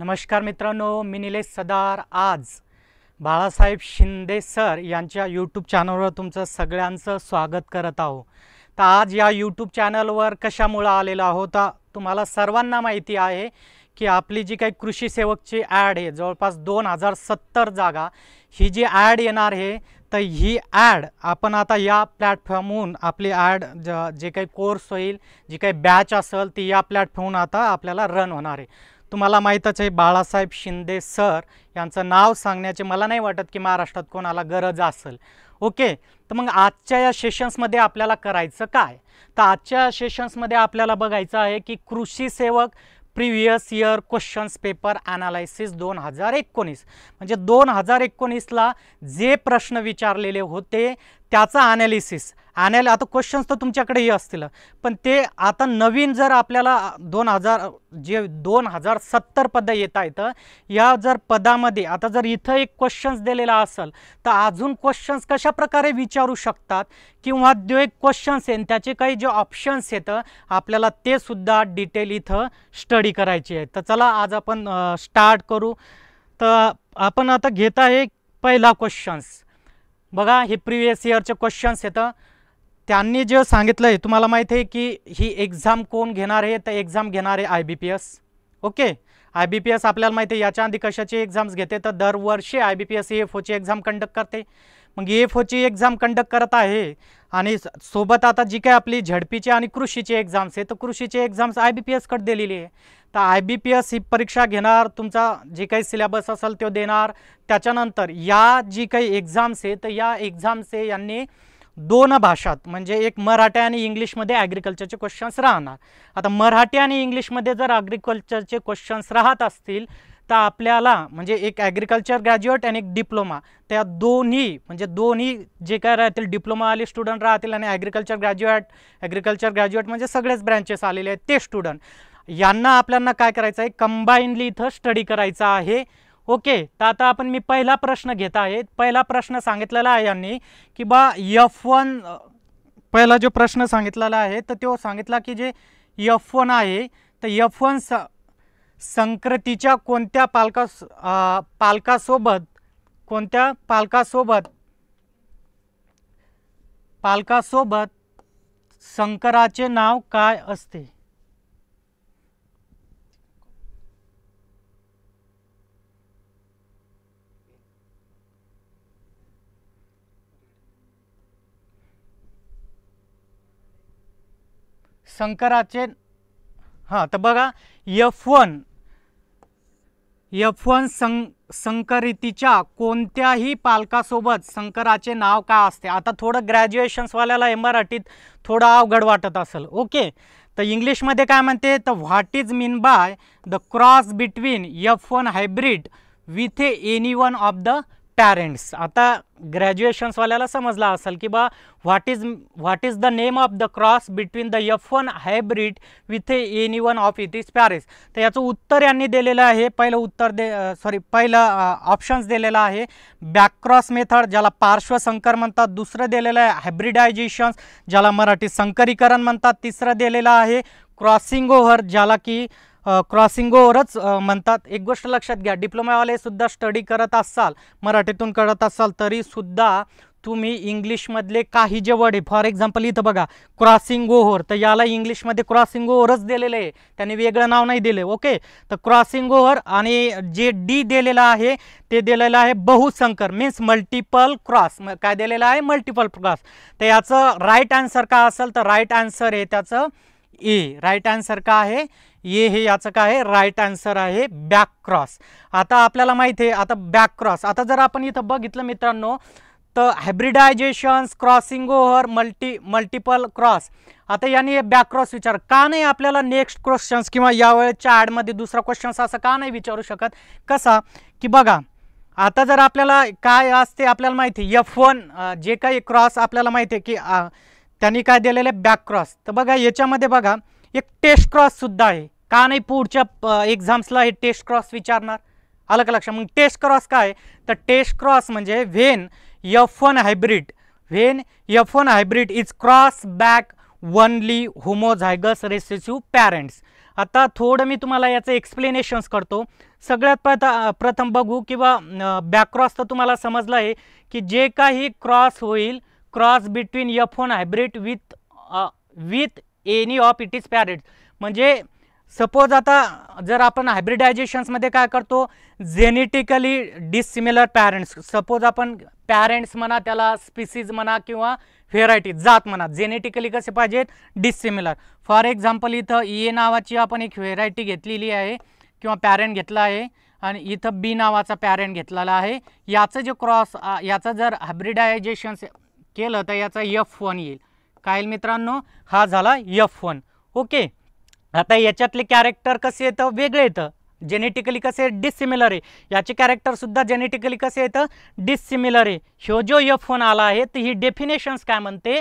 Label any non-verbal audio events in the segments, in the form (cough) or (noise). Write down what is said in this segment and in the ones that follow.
नमस्कार मित्रांनो मी निलेश सदार आज बाळासाहेब शिंदे सर यांच्या यूट्यूब चॅनलवर तुमचं सगळ्यांचं स्वागत करत आहो तर आज या यूट्यूब चॅनलवर कशामुळं आलेलो आहो तुम्हाला सर्वांना माहिती आहे की आपली जी काही कृषी सेवकची ॲड आहे जवळपास दोन हजार सत्तर जागा ही जी ॲड येणार आहे तर ही ॲड आपण आता या प्लॅटफॉर्महून आपली ॲड ज जे काही कोर्स होईल जी काही बॅच असेल ती या प्लॅटफॉर्महून आता आपल्याला रन होणार आहे तुम्हाला माहीतच आहे बाळासाहेब शिंदे सर यांचं नाव सांगण्याचे मला नाही वाटत की महाराष्ट्रात कोणाला गरज असेल ओके तर मग आजच्या या सेशन्समध्ये आपल्याला करायचं काय तर आजच्या सेशन्समध्ये आपल्याला बघायचं आहे की कृषी सेवक previous year questions paper analysis दोन हजार एकोणीस म्हणजे दोन हजार एकोणीसला जे प्रश्न विचारलेले होते त्याचा ॲनालिसिस आणायला आता क्वेश्चन्स तर हे असतील पण ते आता नवीन जर आपल्याला दोन हजार जे दोन हजार सत्तर पदं येत आहेत या जर पदामध्ये आता जर इथं एक क्वेश्चन्स दिलेला असेल तर अजून क्वेश्चन्स कशा प्रकारे विचारू शकतात किंवा जो एक क्वेश्चन्स आहे त्याचे काही जे ऑप्शन्स येतं आपल्याला ते सुद्धा डिटेल इथं स्टडी करायची आहे तर चला आज आपण स्टार्ट करू तर आपण आता घेत आहे पहिला क्वेश्चन्स बघा हे प्रिवियस इयरचे क्वेश्चन्स येतं त्यांनी जे सांगितलं आहे तुम्हाला माहीत आहे की ही एक्झाम कोण घेणार आहे तर एक्झाम घेणार आहे I B P S okay I B P S आपल्याला माहिती आहे याच्या आधी कशाची एक्झाम्स घेते तर दरवर्षी I B P S F ओची एक्झाम कंडक्ट करते मग एफ ओची एक्झाम कंडक्ट करत आहे आणि सोबत आता जी काय आपली झडपीची आणि कृषीचे एक्झाम्स आहे तर कृषीचे एक्झाम्स आय बी पी एसकडे दिलेली आहे तर आय बी पी एस ही परीक्षा घेणार तुमचा जे काही सिलेबस असेल तो देणार त्याच्यानंतर या जी काही एक्झाम्स आहे तर या एक्झाम्स आहे यांनी दोन भाषात म्हणजे एक मराठी आणि इंग्लिशमध्ये ॲग्रिकल्चरचे क्वेश्चन्स राहणार आता मराठी आणि इंग्लिशमध्ये जर ॲग्रिकल्चरचे क्वेश्चन्स राहत असतील तर आपल्याला म्हणजे एक ॲग्रिकल्चर ग्रॅज्युएट आणि एक डिप्लोमा त्या दोन्ही म्हणजे दोन्ही जे काय राहतील आले स्टुडंट राहतील आणि ॲग्रिकल्चर ग्रॅज्युएट ॲग्रिकल्चर ग्रॅज्युएट म्हणजे सगळेच ब्रँचेस आलेले आहेत ते स्टुडंट यांना आपल्याला काय करायचं आहे कंबाईनली इथं स्टडी करायचा आहे ओके तर आता आपण मी पहिला प्रश्न घेत आहे पहिला प्रश्न सांगितलेला आहे यांनी की बा यफ वन पहिला जो प्रश्न सांगितलेला आहे तर तो सांगितला की जे यफ वन आहे तर यफ वन स संक्रतीच्या कोणत्या पालका पालकासोबत कोणत्या पालकासोबत पालकासोबत शंकराचे नाव काय असते शंकराचे हां तर बघा यफ वन यफ वन सं संकरितीच्या कोणत्याही पालकासोबत संकराचे नाव काय असते आता थोडं ग्रॅज्युएशन्सवाल्याला हे मराठीत थोडं अवघड वाटत असेल ओके तर इंग्लिशमध्ये काय म्हणते तर what is mean by the cross between F one hybrid with any one of the parents आता ग्रॅज्युएशन्सवाल्याला समजला असेल की बा what is what is the name of the cross between the F one hybrid with a any one of it is parents तर याचं उत्तर यांनी दिलेलं आहे पहिलं उत्तर दे सॉरी पहिलं ऑप्शन्स दिलेलं आहे क्रॉस मेथड ज्याला पार्श्वसंकर म्हणतात दुसरं दिलेलं आहे हायब्रिडायझेशन्स ज्याला मराठी संकरीकरण म्हणतात तिसरं दिलेलं आहे क्रॉसिंग ओव्हर ज्याला की क्रॉसिंगोवरच म्हणतात एक गोष्ट लक्षात घ्या डिप्लोमावालेसुद्धा सुद्धा स्टडी करत असाल मराठीतून करत असाल तरीसुद्धा तुम्ही इंग्लिशमधले काही जे वर्ड आहे फॉर एक्झाम्पल इथं बघा क्रॉसिंग ओव्हर तर याला इंग्लिशमध्ये क्रॉसिंग ओव्हरच दिलेलं आहे त्याने वेगळं नाव नाही दिलं ओके तर क्रॉसिंग ओव्हर आणि जे डी दिलेलं आहे ते दिलेलं आहे बहुसंकर मीन्स मल्टिपल क्रॉस काय दिलेलं आहे मल्टिपल क्रॉस तर याचं राईट आन्सर काय असेल तर राईट आन्सर आहे त्याचं ए राईट आन्सर का आहे ए हे याचं काय आहे राईट आन्सर आहे बॅक क्रॉस आता आपल्याला माहिती आहे आता बॅक क्रॉस आता जर आपण इथं बघितलं मित्रांनो तर hybridisations crossing over multi multiple cross आता याने बॅक क्रॉस विचार का नाही आपल्याला नेक्स्ट क्वेश्चन्स किंवा यावेळेच्या ॲडमध्ये दुसरा क्वेश्चन्स असं का नाही विचारू शकत कसा की बघा आता जर आपल्याला काय असते आपल्याला माहिती एफ वन जे काही क्रॉस आपल्याला माहिती आहे की त्यांनी काय दिलेलं आहे बॅक क्रॉस तर बघा याच्यामध्ये बघा एक टेस्ट क्रॉससुद्धा आहे का नाही पुढच्या एक्झाम्सला हे टेस्ट क्रॉस विचारणार आलं का लक्षात मग टेस्ट क्रॉस काय तर टेस्ट क्रॉस म्हणजे when F one hybrid when F one hybrid is cross back only homozygous recessive parents आता थोडं मी तुम्हाला याचं एक्सप्लेनेशन्स करतो सगळ्यात प्रथ प्रथम बघू किंवा क्रॉस तर तुम्हाला समजलं आहे की जे काही क्रॉस होईल cross between F one hybrid with with any of it is parent म्हणजे सपोज आता जर आपण हायब्रिडायझेशन्समध्ये काय करतो जेनेटिकली डिसिमिलर पॅरेंट्स सपोज आपण पॅरेंट्स म्हणा त्याला स्पिसीज म्हणा किंवा व्हेरायटी जात म्हणा जेनेटिकली कसे पाहिजेत डिसिमिलर फॉर एक्झाम्पल इथं ए e नावाची आपण एक व्हेरायटी घेतलेली आहे किंवा पॅरेंट घेतला आहे आणि इथं बी नावाचा पॅरेंट घेतलेला आहे याचं जे क्रॉस याचं जर हायब्रिडायझेशन्स केलं तर याचा यफ वन येईल काय मित्रांनो हा झाला यफ वन ओके आता याच्यातले कॅरेक्टर कसे येतं वेगळे येतं जेनेटिकली कसे डिसिमिलर आहे याचे कॅरेक्टरसुद्धा जेनेटिकली कसे येतं डिसिमिलर आहे ह्यो जो यफ वन आला आहे तर ही डेफिनेशन्स काय म्हणते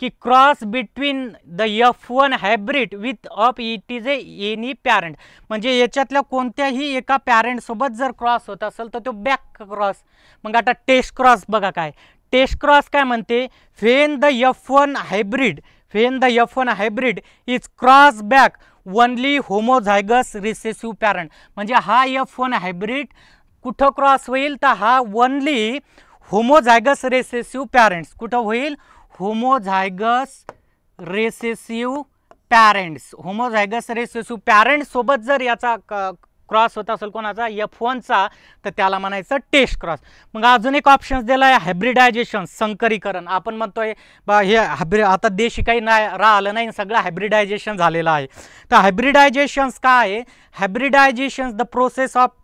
की cross between the F one hybrid with of it is a any parent म्हणजे याच्यातल्या कोणत्याही एका पॅरेंटसोबत जर क्रॉस होत असेल तर तो बॅक क्रॉस मग आता टेस्ट क्रॉस बघा काय टेस्ट क्रॉस काय म्हणते when the F one hybrid when the F one hybrid is cross back only homozygous recessive parent म्हणजे हा यफ वन हायब्रिड कुठं क्रॉस होईल तर हा ओनली होमोझायगस रेसेसिव्ह पॅरेंट्स कुठं होईल homozygous recessive parents homozygous recessive सोबत जर याचा क्रॉस होता असेल कोणाचा एफ वनचा तर त्याला म्हणायचं टेस्ट क्रॉस मग अजून एक ऑप्शन दिला आहे हायब्रिडायझेशन संकरीकरण आपण म्हणतोय बा हे हायब्रि आता देशी काही नाही राहिलं नाही सगळं हायब्रिडायझेशन झालेलं आहे तर हायब्रिडायझेशन्स काय आहे hybridisations the process of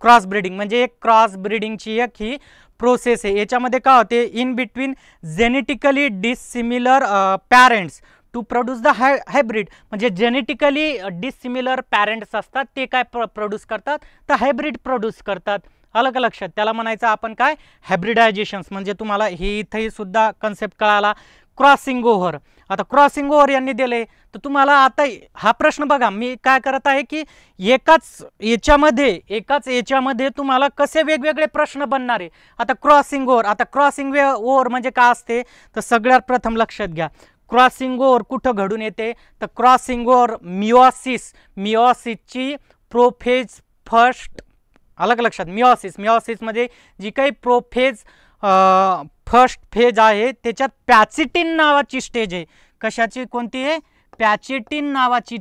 cross breeding म्हणजे एक क्रॉस ब्रिडिंगची एक ही प्रोसेस आहे याच्यामध्ये काय होते in between genetically dissimilar parents to produce the high hybrid म्हणजे जेनेटिकली डिसिमिलर पॅरेंट्स असतात ते काय प्र प्रोड्यूस करतात तर हायब्रिड प्रोड्यूस करतात अलग लक्षात त्याला म्हणायचं आपण काय हायब्रिडायझेशन्स म्हणजे तुम्हाला हे इथंही सुद्धा कन्सेप्ट कळाला क्रॉसिंग ओव्हर आता क्रॉसिंग ओव्हर यांनी दिले तर तुम्हाला आता हा प्रश्न बघा मी काय करत आहे की एकाच याच्यामध्ये एकाच याच्यामध्ये तुम्हाला कसे वेगवेगळे प्रश्न बनणारे आता क्रॉसिंग ओव्हर आता क्रॉसिंग वे ओव्हर म्हणजे काय असते तर सगळ्यात प्रथम लक्षात घ्या क्रॉसिंग ओव्हर कुठं घडून येते तर क्रॉसिंगोर मिओसिस मिओसिसची प्रोफेज फर्स्ट अलग लक्षात मिओसिस मिओसिसमध्ये जी काही प्रोफेज फर्स्ट फेज आहे त्याच्यात पॅचिटिन नावाची स्टेज आहे कशाची कोणती आहे पॅचिटिन नावाची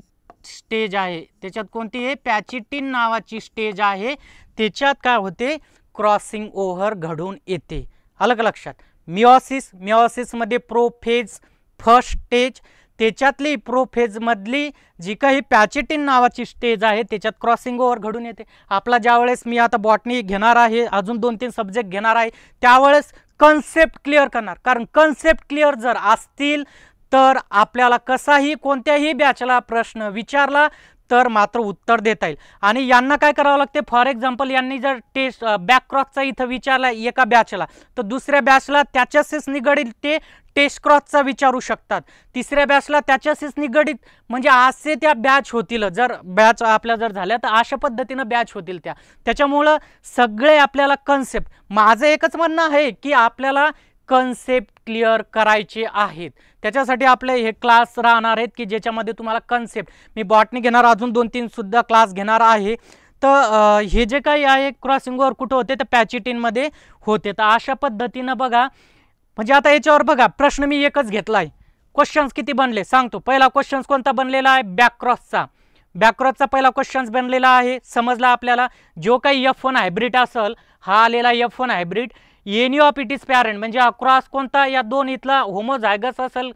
स्टेज आहे त्याच्यात कोणती आहे पॅचिटिन नावाची स्टेज आहे त्याच्यात काय होते क्रॉसिंग ओव्हर घडून येते अलग लक्षात मिओसिस मिओसिसमध्ये प्रोफेज फर्स्ट स्टेज त्याच्यातली प्रोफेजमधली जी काही पॅचेटिन नावाची स्टेज आहे त्याच्यात क्रॉसिंग ओव्हर घडून येते आपला ज्यावेळेस मी आता बॉटनी घेणार आहे अजून दोन तीन सब्जेक्ट घेणार आहे त्यावेळेस कन्सेप्ट क्लिअर करणार कारण कन्सेप्ट क्लिअर जर असतील तर आपल्याला कसाही कोणत्याही बॅचला प्रश्न विचारला तर मात्र उत्तर देता येईल आणि यांना काय करावं लागते फॉर एक्झाम्पल यांनी जर टेस्ट बॅकक्रॉसचा इथं विचारला एका बॅचला तर दुसऱ्या बॅचला त्याच्याशीच निगडीत ते टेस्ट क्रॉसचा विचारू शकतात तिसऱ्या बॅचला त्याच्याशीच निगडीत म्हणजे असे त्या बॅच होतील जर बॅच आपल्या जर झाल्या तर अशा पद्धतीनं बॅच होतील त्या त्याच्यामुळं सगळे आपल्याला कन्सेप्ट माझं एकच म्हणणं आहे की आपल्याला कन्सेप्ट क्लिअर करायचे आहेत त्याच्यासाठी आपले हे क्लास राहणार आहेत की ज्याच्यामध्ये तुम्हाला कन्सेप्ट मी बॉटनी घेणार अजून दोन तीनसुद्धा क्लास घेणार आहे तर हे जे काही आहे क्रॉसिंगवर कुठं होते तर पॅचिटीनमध्ये होते तर अशा पद्धतीनं बघा म्हणजे आता याच्यावर बघा प्रश्न मी एकच घेतला आहे क्वेश्चन्स किती बनले सांगतो पहिला क्वेश्चन्स कोणता बनलेला आहे बॅकक्रॉसचा बॅकक्रॉसचा पहिला क्वेश्चन्स बनलेला आहे समजला आपल्याला जो काही यफ वन हायब्रिड असेल हा आलेला F one hybrid any one of it is parent म्हणजे अक्रॉस क्रॉस कोणता या दोन इथला होमोझायगस असेल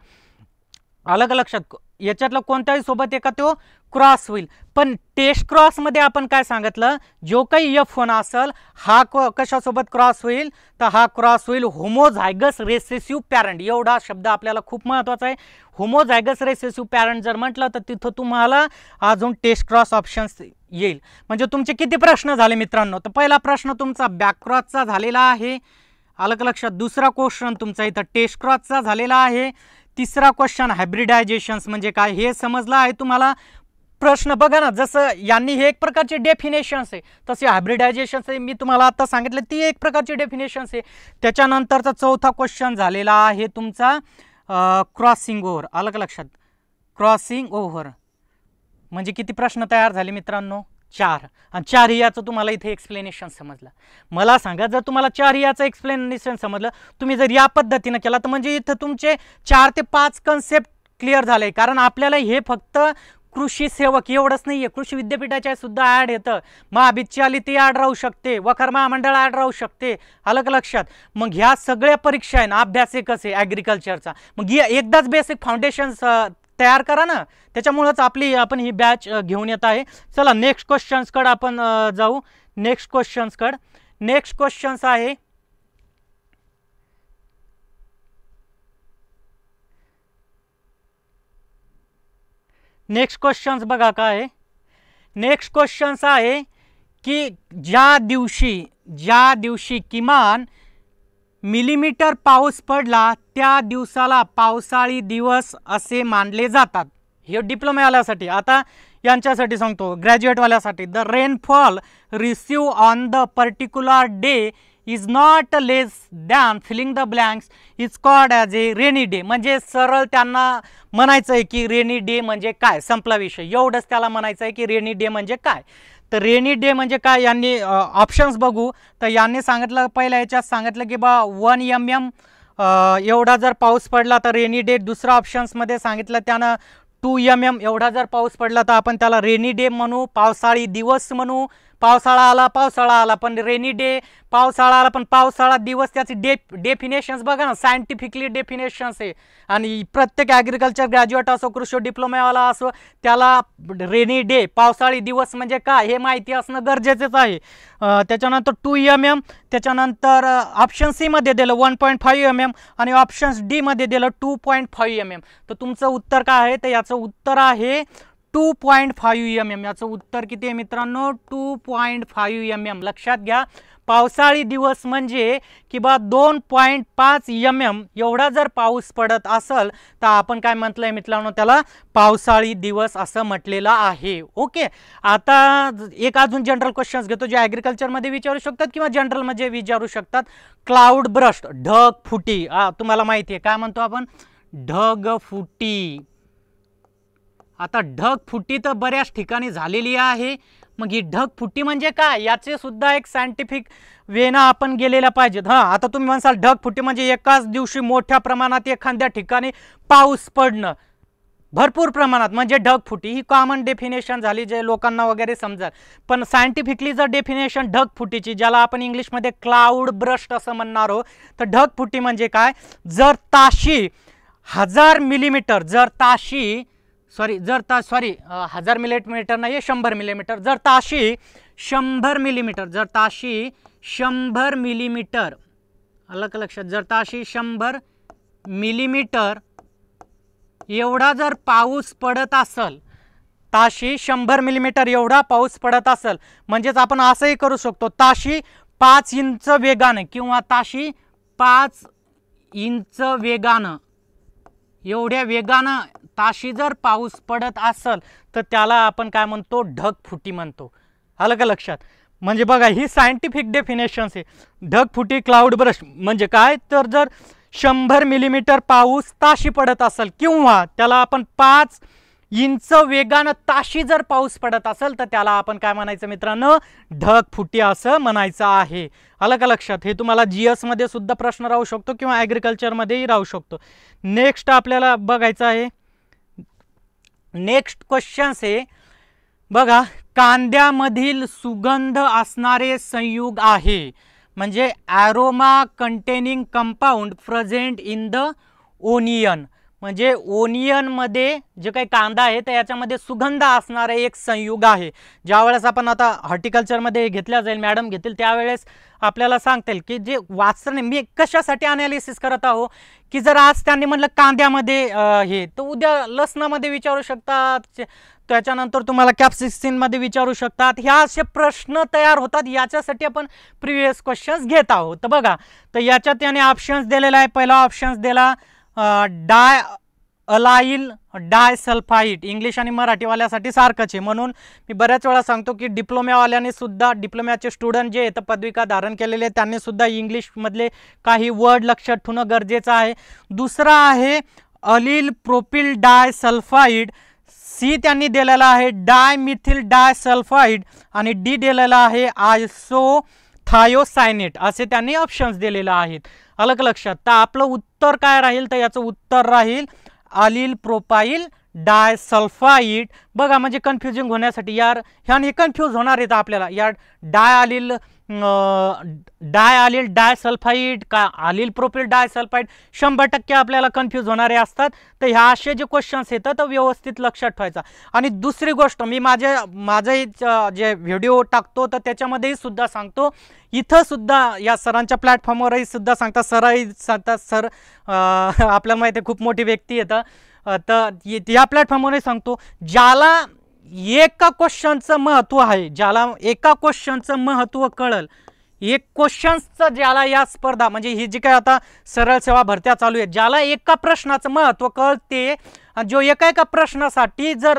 अलग अलग लक्षात याच्यातला कोणत्याही सोबत एका तो क्रॉस होईल पण टेस्ट क्रॉसमध्ये आपण काय सांगितलं जो काही यफ वन असेल हा कशासोबत क्रॉस होईल तर हा क्रॉस होईल होमोझायगस रेसेसिव्ह पॅरंट एवढा शब्द आपल्याला खूप महत्त्वाचा आहे होमोझायगस रेसेसिव्ह पॅरंट जर म्हटलं तर तिथं तुम्हाला अजून टेस्ट क्रॉस ऑप्शन्स येईल म्हणजे तुमचे किती प्रश्न झाले मित्रांनो तर पहिला प्रश्न तुमचा बॅक क्रॉसचा झालेला आहे अलग लक्षात दुसरा क्वेश्चन तुमचा इथं टेस्ट क्रॉसचा झालेला आहे तिसरा क्वेश्चन हायब्रिडायझेशन्स म्हणजे काय हे समजलं आहे तुम्हाला प्रश्न बघा ना जसं यांनी हे एक प्रकारचे डेफिनेशन्स आहे तसे हायब्रिडायझेशन्स आहे मी तुम्हाला आता सांगितलं ती एक प्रकारची डेफिनेशन्स आहे त्याच्यानंतरचा चौथा क्वेश्चन झालेला आहे तुमचा क्रॉसिंग ओव्हर अलग लक्षात क्रॉसिंग ओव्हर म्हणजे किती प्रश्न तयार झाले मित्रांनो चार आणि चार याचं तुम्हाला इथे एक्सप्लेनेशन समजलं मला सांगा जर तुम्हाला चार याचं एक्सप्लेनेशन समजलं तुम्ही जर या पद्धतीनं केला तर म्हणजे इथं तुमचे चार ते पाच कन्सेप्ट क्लिअर झाले कारण आपल्याला हे फक्त कृषी सेवक एवढंच नाही आहे कृषी विद्यापीठाच्या सुद्धा ॲड येतं महाबितची आली ती ॲड राहू शकते वखर महामंडळ ॲड राहू शकते आलं लक्षात मग ह्या सगळ्या परीक्षा आहे ना अभ्यास एकच आहे ॲग्रिकल्चरचा मग एकदाच बेसिक फाउंडेशन तयार करा ना त्याच्यामुळंच आपली आपण ही बॅच घेऊन येत आहे चला नेक्स्ट क्वेश्चन्सकडं आपण जाऊ नेक्स्ट क्वेश्चन्सकडं नेक्स्ट क्वेश्चन्स आहे नेक्स्ट क्वेश्चन्स बघा काय नेक्स्ट क्वेश्चन्स आहे की ज्या दिवशी ज्या दिवशी किमान मिलीमीटर पाऊस पडला त्या दिवसाला पावसाळी दिवस असे मानले जातात हे डिप्लोमेवाल्यासाठी आता यांच्यासाठी सांगतो ग्रॅज्युएटवाल्यासाठी the rainfall receive on the particular day is not less than filling the blanks is called as a rainy day म्हणजे सरळ त्यांना म्हणायचं आहे की रेनी डे म्हणजे काय संपला विषय एवढंच त्याला म्हणायचं आहे की रेनी डे म्हणजे काय तर रेनी डे म्हणजे काय यांनी ऑप्शन्स बघू तर यांनी सांगितलं पहिलं याच्यात सांगितलं की बा वन एम एम एवढा जर पाऊस पडला तर रेनी डे दुसरा ऑप्शन्समध्ये सांगितलं त्यानं टू एम एम एवढा जर पाऊस पडला तर आपण त्याला रेनी डे म्हणू पावसाळी दिवस म्हणू पावसाळा आला पावसाळा आला पण रेनी डे पावसाळा आला पण पावसाळा दिवस त्याचे डे डेफिनेशन्स बघा ना सायंटिफिकली डेफिनेशन्स आहे आणि प्रत्येक ॲग्रिकल्चर ग्रॅज्युएट असो कृषी डिप्लोमावाला असो त्याला रेनी डे पावसाळी दिवस म्हणजे काय हे माहिती असणं गरजेचंच आहे त्याच्यानंतर टू एम एम त्याच्यानंतर ऑप्शन सीमध्ये दिलं one point five M M आणि ऑप्शन्स डीमध्ये दिलं two point five M M तर तुमचं उत्तर काय आहे तर याचं उत्तर आहे two point five M M याचं उत्तर किती आहे मित्रांनो two point five M M लक्षात घ्या पावसाळी दिवस म्हणजे किंवा दोन पॉईंट पाच एम एम एवढा जर पाऊस पडत असेल तर आपण काय म्हटलं आहे मित्रांनो त्याला पावसाळी दिवस असं म्हटलेलं आहे ओके आता एक अजून जनरल क्वेश्चन्स घेतो जे ॲग्रिकल्चरमध्ये विचारू शकतात किंवा जनरलमध्ये विचारू शकतात क्लाउड ब्रश्ट ढग फुटी तुम्हाला माहिती आहे काय म्हणतो आपण ढग फुटी आता फुटी तर बऱ्याच ठिकाणी झालेली आहे मग ही ढगफुटी म्हणजे काय याचे सुद्धा एक सायंटिफिक वेनं आपण गेलेला पाहिजेत हां आता तुम्ही म्हणसाल ढगफुटी म्हणजे एकाच दिवशी मोठ्या प्रमाणात एखाद्या ठिकाणी पाऊस पडणं भरपूर प्रमाणात म्हणजे ढगफुटी ही कॉमन डेफिनेशन झाली जे लोकांना वगैरे समजाल पण सायंटिफिकली जर डेफिनेशन ढगफुटीची ज्याला आपण इंग्लिशमध्ये क्लाउड ब्रस्ट असं म्हणणार आहोत तर ढगफुटी म्हणजे काय जर ताशी हजार मिलीमीटर जर ताशी सॉरी जर ता सॉरी हजार मिलीमीटर नाही आहे शंभर मिलीमीटर जर ताशी शंभर मिलीमीटर जर ताशी शंभर मिलीमीटर अलग लक्षात जर ताशी शंभर मिलीमीटर एवढा जर पाऊस पडत असेल ताशी शंभर मिलीमीटर एवढा पाऊस पडत असेल म्हणजेच आपण असंही करू शकतो ताशी पाच इंच वेगानं किंवा ताशी पाच इंच वेगानं एवढ्या वेगानं ताशी जर पाऊस पडत असेल तर त्याला आपण काय म्हणतो ढग फुटी म्हणतो आलं का लक्षात म्हणजे बघा ही सायंटिफिक डेफिनेशन्स आहे ढग फुटी क्लाउड ब्रश म्हणजे काय तर जर शंभर मिलीमीटर पाऊस ताशी पडत असेल किंवा त्याला आपण पाच इंच वेगानं ताशी जर पाऊस पडत असेल तर त्याला आपण काय म्हणायचं मित्रांनो ढग फुटी असं म्हणायचं आहे आलं का लक्षात हे तुम्हाला जी एसमध्ये सुद्धा प्रश्न राहू शकतो किंवा ॲग्रिकल्चरमध्येही राहू शकतो नेक्स्ट आपल्याला बघायचं आहे नेक्स्ट क्वेश्चन हे बघा कांद्यामधील सुगंध असणारे संयुग आहे म्हणजे aroma containing compound present in the onion म्हणजे ओनियनमध्ये जे काही कांदा आहे तर याच्यामध्ये सुगंध असणारे एक संयुग आहे ज्यावेळेस आपण आता हॉर्टिकल्चरमध्ये घेतल्या जाईल मॅडम घेतील त्यावेळेस आपल्याला सांगतील की जे वाचणे मी कशासाठी अनालिसिस करत आहो की जर आज त्यांनी म्हटलं कांद्यामध्ये हे तर उद्या लसणामध्ये विचारू शकतात त्याच्यानंतर तुम्हाला कॅप्सिक्सिनमध्ये विचारू शकतात ह्या असे प्रश्न तयार होतात याच्यासाठी आपण प्रिव्हियस क्वेश्चन्स घेत आहोत तर बघा तर याच्यात त्याने ऑप्शन्स दिलेला आहे पहिला ऑप्शन्स दिला डाय अलाईल डायसल्फाईट इंग्लिश आणि मराठीवाल्यासाठी सारखंच आहे म्हणून मी बऱ्याच वेळा सांगतो की डिप्लोम्यावाल्याने सुद्धा डिप्लोम्याचे स्टुडंट जे आहेत पदविका धारण केलेले आहेत त्यांनी सुद्धा इंग्लिशमधले काही वर्ड लक्षात ठेवणं गरजेचं आहे दुसरं आहे allyl propyl disulphide C त्यांनी दिलेला आहे डाय डाय सल्फाईड आणि डी दिलेला आहे आयसो थायोसायनेट असे त्यांनी ऑप्शन्स दिलेले आहेत अलग लक्षात तर आपलं उत्तर काय राहील तर याचं उत्तर राहील आलील प्रोपाईल डाय सल्फाईट बघा म्हणजे कन्फ्युजिंग होण्यासाठी यार ह्याने कन्फ्यूज होणार आहे आपल्याला यार डाय आलिल डाय आलील डाय सल्फाईड का आलील प्रोपिल डाय सल्फाईड शंभर टक्के आपल्याला कन्फ्यूज होणारे असतात तर ह्या असे जे क्वेश्चन्स येतात तर व्यवस्थित लक्षात ठेवायचा आणि दुसरी गोष्ट मी माझे माझे जे व्हिडिओ टाकतो तर त्याच्यामध्येही सुद्धा सांगतो इथंसुद्धा या सरांच्या प्लॅटफॉर्मवरही सुद्धा सांगतात सरही सांगतात सर (laughs) आपल्याला माहिती खूप मोठी व्यक्ती येतं तर या प्लॅटफॉर्मवरही सांगतो ज्याला एका क्वेश्चनचं महत्त्व आहे ज्याला एका क्वेश्चनचं महत्त्व कळल एक क्वेश्चन्सचं ज्याला या स्पर्धा म्हणजे ही जी काय आता सरळ सेवा भरत्या चालू आहे ज्याला एका प्रश्नाचं महत्त्व कळते जो एका एका प्रश्नासाठी जर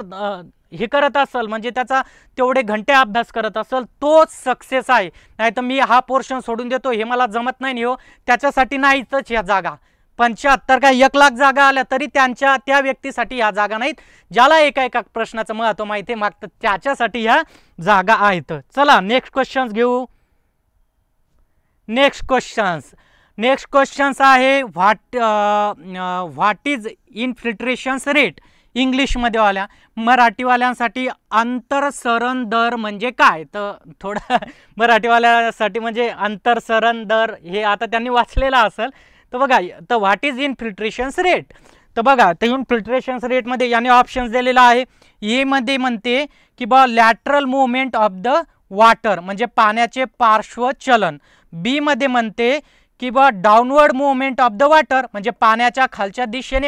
हे करत असेल म्हणजे त्याचा तेवढे घंटे अभ्यास करत असेल तोच सक्सेस आहे नाही तर मी हा पोर्शन सोडून देतो हे मला जमत नाही हो त्याच्यासाठी नाहीतच ह्या जागा पंच्याहत्तर का एक लाख जागा आल्या तरी त्यांच्या त्या व्यक्तीसाठी ह्या जागा नाहीत ज्याला एका एका प्रश्नाचं महत्त्व माहिती मागतं त्याच्यासाठी ह्या जागा आहेत चला नेक्स्ट क्वेश्चन्स घेऊ नेक्स्ट क्वेश्चन्स नेक्स्ट क्वेश्चन्स आहे what what is infiltrations rate आल्या मराठीवाल्यांसाठी आंतरसरण दर म्हणजे काय तर थोडा (laughs) मराठीवाल्यासाठी म्हणजे अंतरसरण दर हे आता त्यांनी वाचलेलं असेल तर बघा तर what is infiltrations rate तर बघा तर फिल्ट्रेशन्स रेटमध्ये याने ऑप्शन्स दिलेला आहे एमध्ये म्हणते की बा lateral movement of the water म्हणजे पाण्याचे पार्श्व चलन बीमध्ये म्हणते की बा downward movement of the water म्हणजे पाण्याच्या खालच्या दिशेने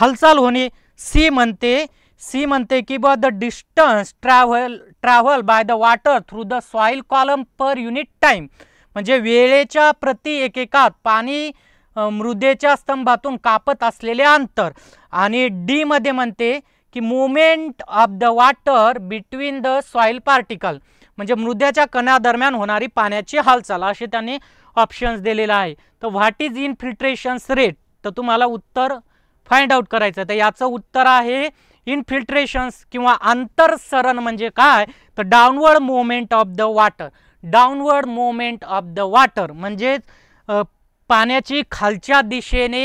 हालचाल होणे सी म्हणते सी म्हणते की बा the distance travel travel by the water through the soil column per unit time म्हणजे वेळेच्या प्रति एकेकात पाणी मृदेच्या स्तंभातून कापत असलेले अंतर आणि डीमध्ये म्हणते की movement of the water between the soil particle म्हणजे मृद्याच्या कणादरम्यान होणारी पाण्याची हालचाल असे त्यांनी ऑप्शन्स दिलेलं आहे तर व्हॉट इज इनफिल्ट्रेशन्स रेट तर तुम्हाला उत्तर फाइंड आउट करायचं तर याचं उत्तर आहे इनफिल्ट्रेशन्स किंवा आंतरसरण म्हणजे काय तर downward movement of the water downward movement of the water म्हणजेच पाण्याची खालच्या दिशेने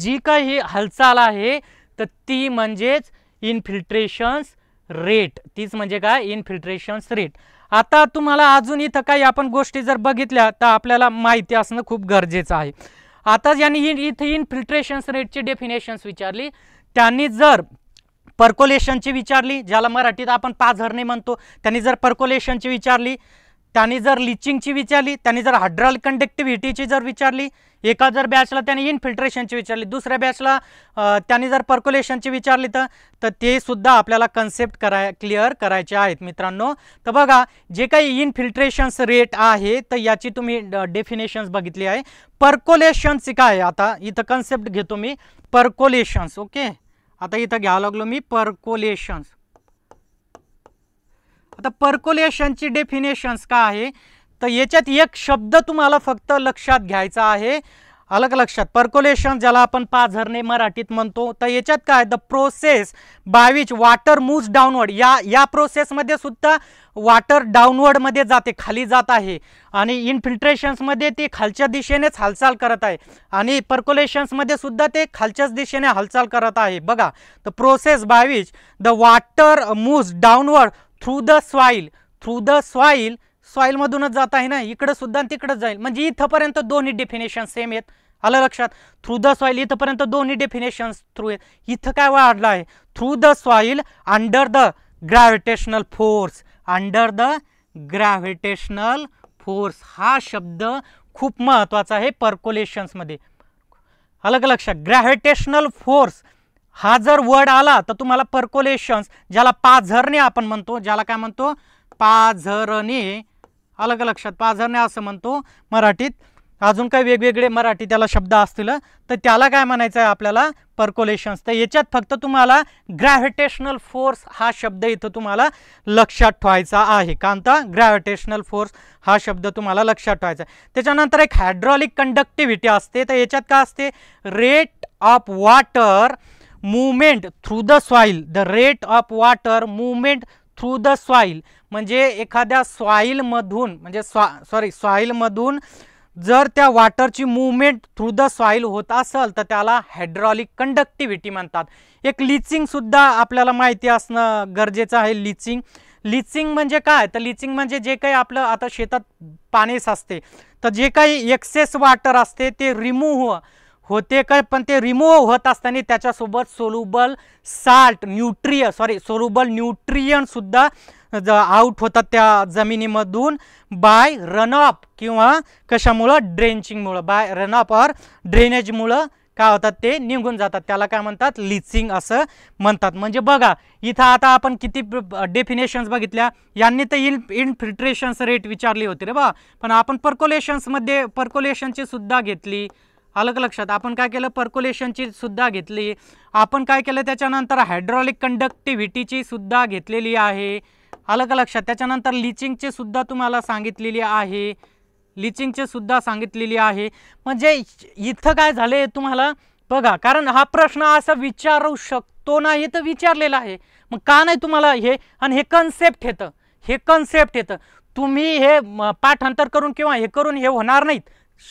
जी काही हालचाल आहे तर ती म्हणजेच इनफिल्ट्रेशन्स रेट तीच म्हणजे काय इन्फिल्ट्रेशन्स रेट आता तुम्हाला अजून इथं काही आपण गोष्टी जर बघितल्या तर आपल्याला माहिती असणं खूप गरजेचं आहे आता ज्यांनी इथे इनफिल्ट्रेशन्स रेटची डेफिनेशन्स विचारली त्यांनी जर पर्कोलेशनची विचारली ज्याला मराठीत आपण पाझरणे म्हणतो त्यांनी जर पर्कोलेशनची विचारली त्यांनी जर लिचिंगची विचारली त्यांनी जर हायड्रॉल कंडक्टिव्हिटीची जर विचारली एका जर बॅचला त्यांनी इनफिल्ट्रेशनची विचारली दुसऱ्या बॅचला त्यांनी जर पर्क्युलेशनची विचारली तर तर ते सुद्धा आपल्याला कन्सेप्ट कराय क्लिअर करायचे आहेत मित्रांनो तर बघा जे काही इनफिल्ट्रेशन्स रेट आहे तर याची तुम्ही डेफिनेशन्स बघितली आहे पर्कोलेशन्सची काय आता इथं कन्सेप्ट घेतो मी पर्कोलेशन्स ओके आता इथं घ्यावं लागलो मी पर्कोलेशन्स आता पर्कोलेशनची डेफिनेशन्स का आहे तर याच्यात एक शब्द तुम्हाला फक्त लक्षात घ्यायचा आहे अलग लक्षात पर्कोलेशन ज्याला आपण पाझरणे मराठीत म्हणतो तर याच्यात काय the process by which water moves downward या या प्रोसेसमध्ये सुद्धा वाटर डाऊनवर्डमध्ये जाते खाली जात आहे आणि इनफिल्ट्रेशन्समध्ये ती खालच्या दिशेनेच हालचाल करत आहे आणि पर्कोलेशन्समध्ये सुद्धा ते खालच्याच दिशेने हालचाल करत आहे बघा तर process by which the water moves downward through the soil through the soil सॉईलमधूनच जात आहे ना इकडं सुद्धा तिकडंच जाईल म्हणजे इथंपर्यंत दोन्ही डेफिनेशन सेम आहेत आलं लक्षात थ्रू द सॉईल इथंपर्यंत दोन्ही डेफिनेशन्स थ्रू आहेत इथं काय वाढलं आहे through the soil under the gravitational force under the gravitational force हा शब्द खूप महत्त्वाचा आहे पर्कोलेशन्समध्ये अलग लक्षात ग्रॅव्हिटेशनल फोर्स हा जर वर्ड आला तर तुम्हाला पर्कोलेशन्स ज्याला पाझरणे आपण म्हणतो ज्याला काय म्हणतो पाझरणे अलग अलग लक्षात पाझरणे असं म्हणतो मराठीत अजून काही वेगवेगळे मराठी त्याला शब्द असतील तर त्याला काय म्हणायचं आहे आपल्याला पर्कोलेशन्स तर याच्यात फक्त तुम्हाला ग्रॅव्हिटेशनल फोर्स हा शब्द इथं तुम्हाला लक्षात ठेवायचा आहे कांता ग्रॅव्हिटेशनल फोर्स हा शब्द तुम्हाला लक्षात ठेवायचा आहे त्याच्यानंतर एक हायड्रॉलिक कंडक्टिव्हिटी असते तर याच्यात काय असते rate of water movement through the soil the rate of water movement through the soil म्हणजे एखाद्या सॉईलमधून म्हणजे स्वा सॉरी सॉईलमधून जर त्या वॉटरची मूवमेंट थ्रू द सॉईल होत असेल तर त्याला हायड्रॉलिक कंडक्टिव्हिटी म्हणतात एक लिचिंगसुद्धा आपल्याला माहिती असणं गरजेचं आहे लिचिंग लिचिंग म्हणजे काय तर लिचिंग म्हणजे जे काही आपलं आता शेतात पाणी साचते तर जे काही एक्सेस वॉटर असते ते रिमूव्ह होते काय पण ते रिमूव्ह होत असताना त्याच्यासोबत soluble salt nutrient sorry soluble न्यूट्रियनसुद्धा ज आउट होतात त्या जमिनीमधून बाय रनअप किंवा कशामुळं ड्रेंचिंगमुळं बाय रनअप और ड्रेनेजमुळं काय होतात ते निघून जातात त्याला काय म्हणतात लिचिंग असं म्हणतात म्हणजे बघा इथं आता आपण किती डेफिनेशन्स बघितल्या यांनी तर इन इनफिल्ट्रेशन्स रेट विचारली होती रे बा पण आपण पर्कोलेशन्समध्ये पर्कोलेशनची सुद्धा घेतली आलं का लक्षात आपण काय केलं पर्क्युलेशनची सुद्धा घेतली आपण काय केलं त्याच्यानंतर हायड्रॉलिक कंडक्टिव्हिटीची सुद्धा घेतलेली आहे आलं का लक्षात त्याच्यानंतर लिचिंगची सुद्धा तुम्हाला सांगितलेली आहे लिचिंगचे सुद्धा सांगितलेली आहे म्हणजे इथं काय झाले तुम्हाला बघा कारण हा प्रश्न असा विचारू शकतो नाही तर विचारलेला आहे मग का नाही तुम्हाला हे आणि हे कन्सेप्ट येतं हे कन्सेप्ट येतं तुम्ही हे पाठांतर करून किंवा हे करून हे होणार नाहीत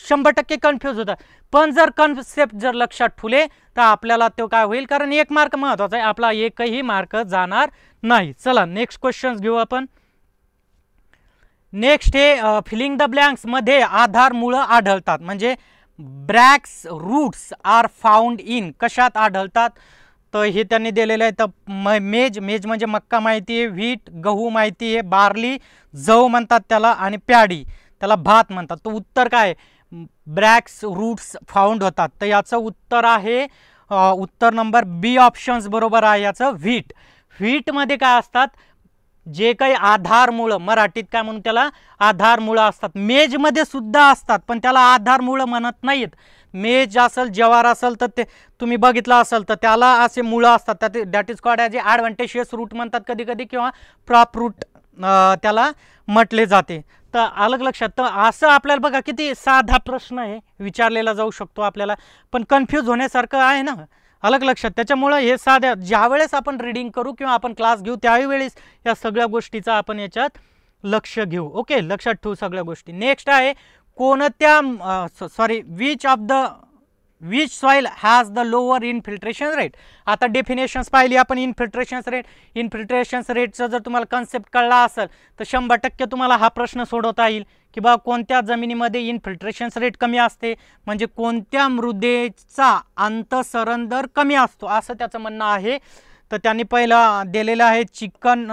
शंभर टक्के कन्फ्यूज होतात पण जर कन्सेप्ट जर लक्षात ठुले तर आपल्याला तो काय होईल कारण एक मार्क महत्त्वाचा आहे आपला एकही मार्क जाणार नाही चला नेक्स्ट क्वेश्चन घेऊ आपण नेक्स्ट हे फिलिंग द ब्लँक्समध्ये आधार मुळं आढळतात म्हणजे brace roots are found in कशात आढळतात तर हे त्यांनी दिलेलं आहे तर म मेज मेज म्हणजे मक्का माहिती आहे व्हीट गहू माहिती आहे बार्ली जव म्हणतात त्याला आणि प्याडी त्याला भात म्हणतात तो उत्तर काय आहे ब्रॅक्स रूट्स फाउंड होतात तर याचं उत्तर आहे उत्तर नंबर बी ऑप्शन्स बरोबर आहे याचं व्हीट व्हीटमध्ये काय असतात जे काही आधारमुळं मराठीत काय म्हणून त्याला आधार आधारमुळं असतात मेजमध्ये सुद्धा असतात पण त्याला आधार आधारमुळं म्हणत नाहीत मेज असेल जवार असेल तर ते तुम्ही बघितलं असेल तर त्याला असे मुळं असतात त्यात that is called as a adventitious root म्हणतात कधी कधी किंवा प्रॉप रूट त्याला म्हटले जाते तर अलग लक्षात तर असं आपल्याला बघा किती साधा प्रश्न आहे विचारलेला जाऊ शकतो आपल्याला पण कन्फ्यूज होण्यासारखं आहे ना अलग लक्षात त्याच्यामुळं हे साध्या वेळेस आपण रीडिंग करू किंवा आपण क्लास घेऊ त्यावेळेस या सगळ्या गोष्टीचा आपण याच्यात लक्ष घेऊ ओके लक्षात ठेवू सगळ्या गोष्टी नेक्स्ट आहे कोणत्या sorry which of the which soil has the lower infiltration rate आता डेफिनेशन्स पाहिली आपण इन्फिल्ट्रेशन्स रेट इनफिल्ट्रेशन रेटचं जर तुम्हाला कन्सेप्ट कळला असेल तर शंभर टक्के तुम्हाला हा प्रश्न सोडवता येईल की बाबा कोणत्या जमिनीमध्ये इन्फिल्ट्रेशन्स रेट कमी असते म्हणजे कोणत्या मृदेचा अंतसरण दर कमी असतो असं त्याचं म्हणणं आहे तर त्यांनी पहिलं दिलेलं आहे चिकन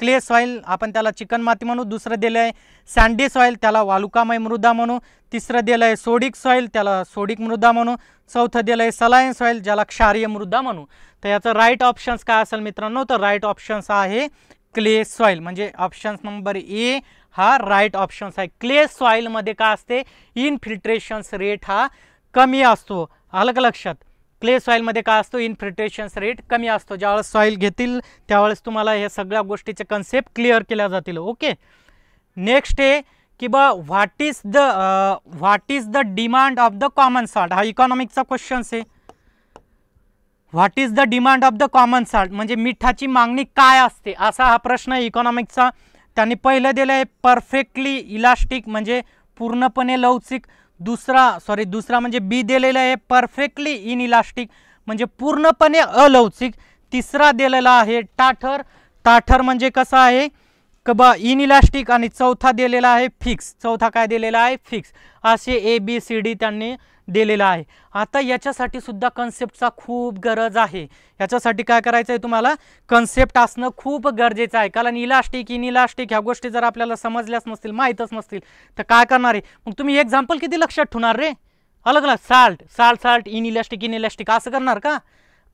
क्ले सॉईल आपण त्याला चिकन माती म्हणू दुसरं दिलं आहे सँडी सॉईल त्याला वालुकामय मृदा म्हणू तिसरं दिलं आहे सोडिक सॉईल त्याला सोडिक मृदा म्हणू चौथं दिलं आहे सलायन सॉईल ज्याला क्षारीय मृदा म्हणू तर याचं राईट ऑप्शन्स काय असेल मित्रांनो तर राईट ऑप्शन्स आहे क्ले सॉईल म्हणजे ऑप्शन्स नंबर ए हा राईट ऑप्शन्स आहे क्ले सॉईलमध्ये काय असते इनफिल्ट्रेशन्स रेट हा कमी असतो अलग लक्षात क्ले सॉईलमध्ये काय असतो इन्फिल्ट्रेशन रेट कमी असतो ज्यावेळेस सॉईल घेतील त्यावेळेस तुम्हाला ह्या सगळ्या गोष्टीचे कन्सेप्ट क्लिअर केल्या जातील ओके नेक्स्ट आहे की बा what is the what is the demand of the common salt हा इकॉनॉमिकचा क्वेश्चन्स आहे what is the demand of the common salt म्हणजे मिठाची मागणी काय असते असा हा प्रश्न इकॉनॉमिकचा त्यांनी पहिलं दिलं आहे परफेक्टली इलास्टिक म्हणजे पूर्णपणे लवचिक दुसरा सॉरी दुसरा म्हणजे बी दिलेला आहे परफेक्टली इन इलास्टिक म्हणजे पूर्णपणे अलौचिक तिसरा दिलेला आहे टाठर टाठर म्हणजे कसं आहे क ब इन इलास्टिक आणि चौथा दिलेला आहे फिक्स चौथा काय दिलेला आहे फिक्स असे ए बी सी डी त्यांनी दिलेलं आहे आता याच्यासाठी सुद्धा कन्सेप्टचा खूप गरज आहे याच्यासाठी काय करायचं आहे तुम्हाला कन्सेप्ट असणं खूप गरजेचं आहे कारण इलास्टिक इन इलास्टिक ह्या गोष्टी जर आपल्याला समजल्याच नसतील माहीतच नसतील तर काय करणार आहे मग तुम्ही एक्झाम्पल किती लक्षात ठेवणार रे अलग अलग salt salt salt inelastic inelastic असं करणार का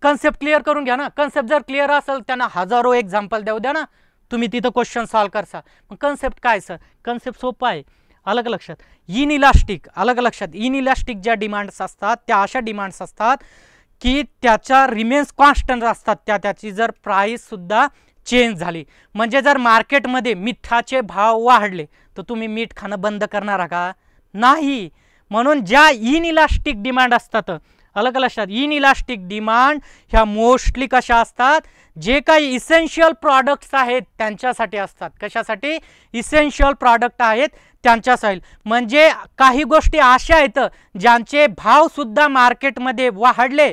कन्सेप्ट क्लिअर करून घ्या ना कन्सेप्ट जर क्लिअर असेल त्यांना हजारो एक्झाम्पल देऊ द्या ना तुम्ही तिथं क्वेश्चन सॉल्व करसा मग कन्सेप्ट काय सर कन्सेप्ट सोपं आहे अलग लक्षात इन इलास्टिक अलग लक्षात इन इलास्टिक ज्या डिमांड्स असतात त्या अशा डिमांड्स असतात की त्याच्या रिमेन्स कॉन्स्टंट असतात त्या त्याची जर प्राईससुद्धा चेंज झाली म्हणजे जर मार्केटमध्ये मिठाचे भाव वाढले तर तुम्ही मीठ खाणं बंद करणार का नाही म्हणून ज्या इन इलास्टिक डिमांड असतात अलग अलग इन इलास्टिक डिमांड ह्या मोस्टली कशा असतात जे काही इसेन्शियल प्रॉडक्ट्स आहेत त्यांच्यासाठी असतात कशासाठी इसेन्शियल प्रॉडक्ट आहेत त्यांच्यासाठी म्हणजे काही गोष्टी अशा आहेत ज्यांचे भावसुद्धा मार्केटमध्ये वाढले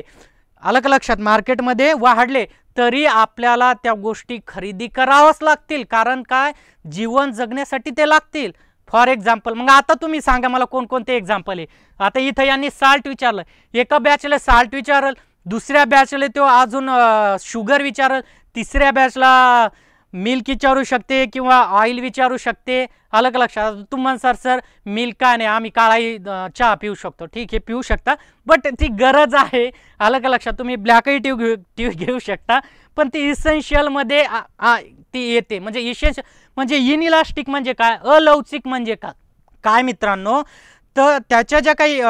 अलग लक्षात मार्केटमध्ये वाढले तरी आपल्याला त्या गोष्टी खरेदी कराव्याच लागतील कारण काय जीवन जगण्यासाठी ते लागतील फॉर एक्झाम्पल मग आता तुम्ही सांगा मला कोणकोणते एक्झाम्पल आहे आता इथं यांनी साल्ट विचारलं एका बॅचला साल्ट विचारल दुसऱ्या बॅचला तो अजून शुगर विचारल तिसऱ्या बॅचला मिल्क विचारू शकते किंवा ऑइल विचारू शकते अलग लक्षात तू सर सर मिल्क का नाही आम्ही काळाही चहा पिऊ शकतो ठीक आहे पिऊ शकता बट ती गरज आहे अलग लक्षात तुम्ही ब्लॅकही ट्यू घेऊ ट्यू घेऊ शकता पण ती इसेन्शियलमध्ये ती येते म्हणजे इशेन्श म्हणजे इनिलास्टिक म्हणजे काय अलौचिक म्हणजे का काय मित्रांनो तर त्याच्या ज्या काही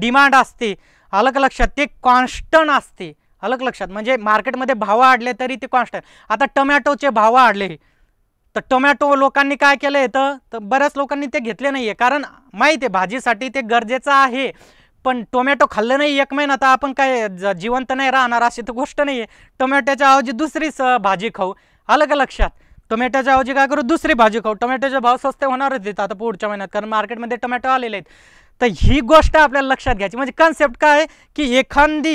डिमांड असते अलग लक्षात ते कॉन्स्टंट असते अलग लक्षात म्हणजे मार्केटमध्ये भाव वाढले तरी ते कॉन्स्टंट आता टोमॅटोचे भाव वाढले तर टोमॅटो लोकांनी काय केलं येतं तर बऱ्याच लोकांनी ते घेतले नाही आहे कारण माहीत आहे भाजीसाठी ते गरजेचं आहे पण टोमॅटो खाल्लं नाही एक महिना तर आपण काय जिवंत नाही राहणार अशी तर गोष्ट नाही आहे टोमॅटोच्या ऐवजी दुसरीच भाजी खाऊ आलं लक्षात टोमॅटोच्या ऐवजी काय करू दुसरी भाजी खाऊ टोमॅटोचे भाव स्वस्त होणारच देतात आता पुढच्या महिन्यात कारण मार्केटमध्ये टोमॅटो आलेले आहेत तर ही गोष्ट आपल्याला लक्षात घ्यायची म्हणजे कन्सेप्ट काय की एखादी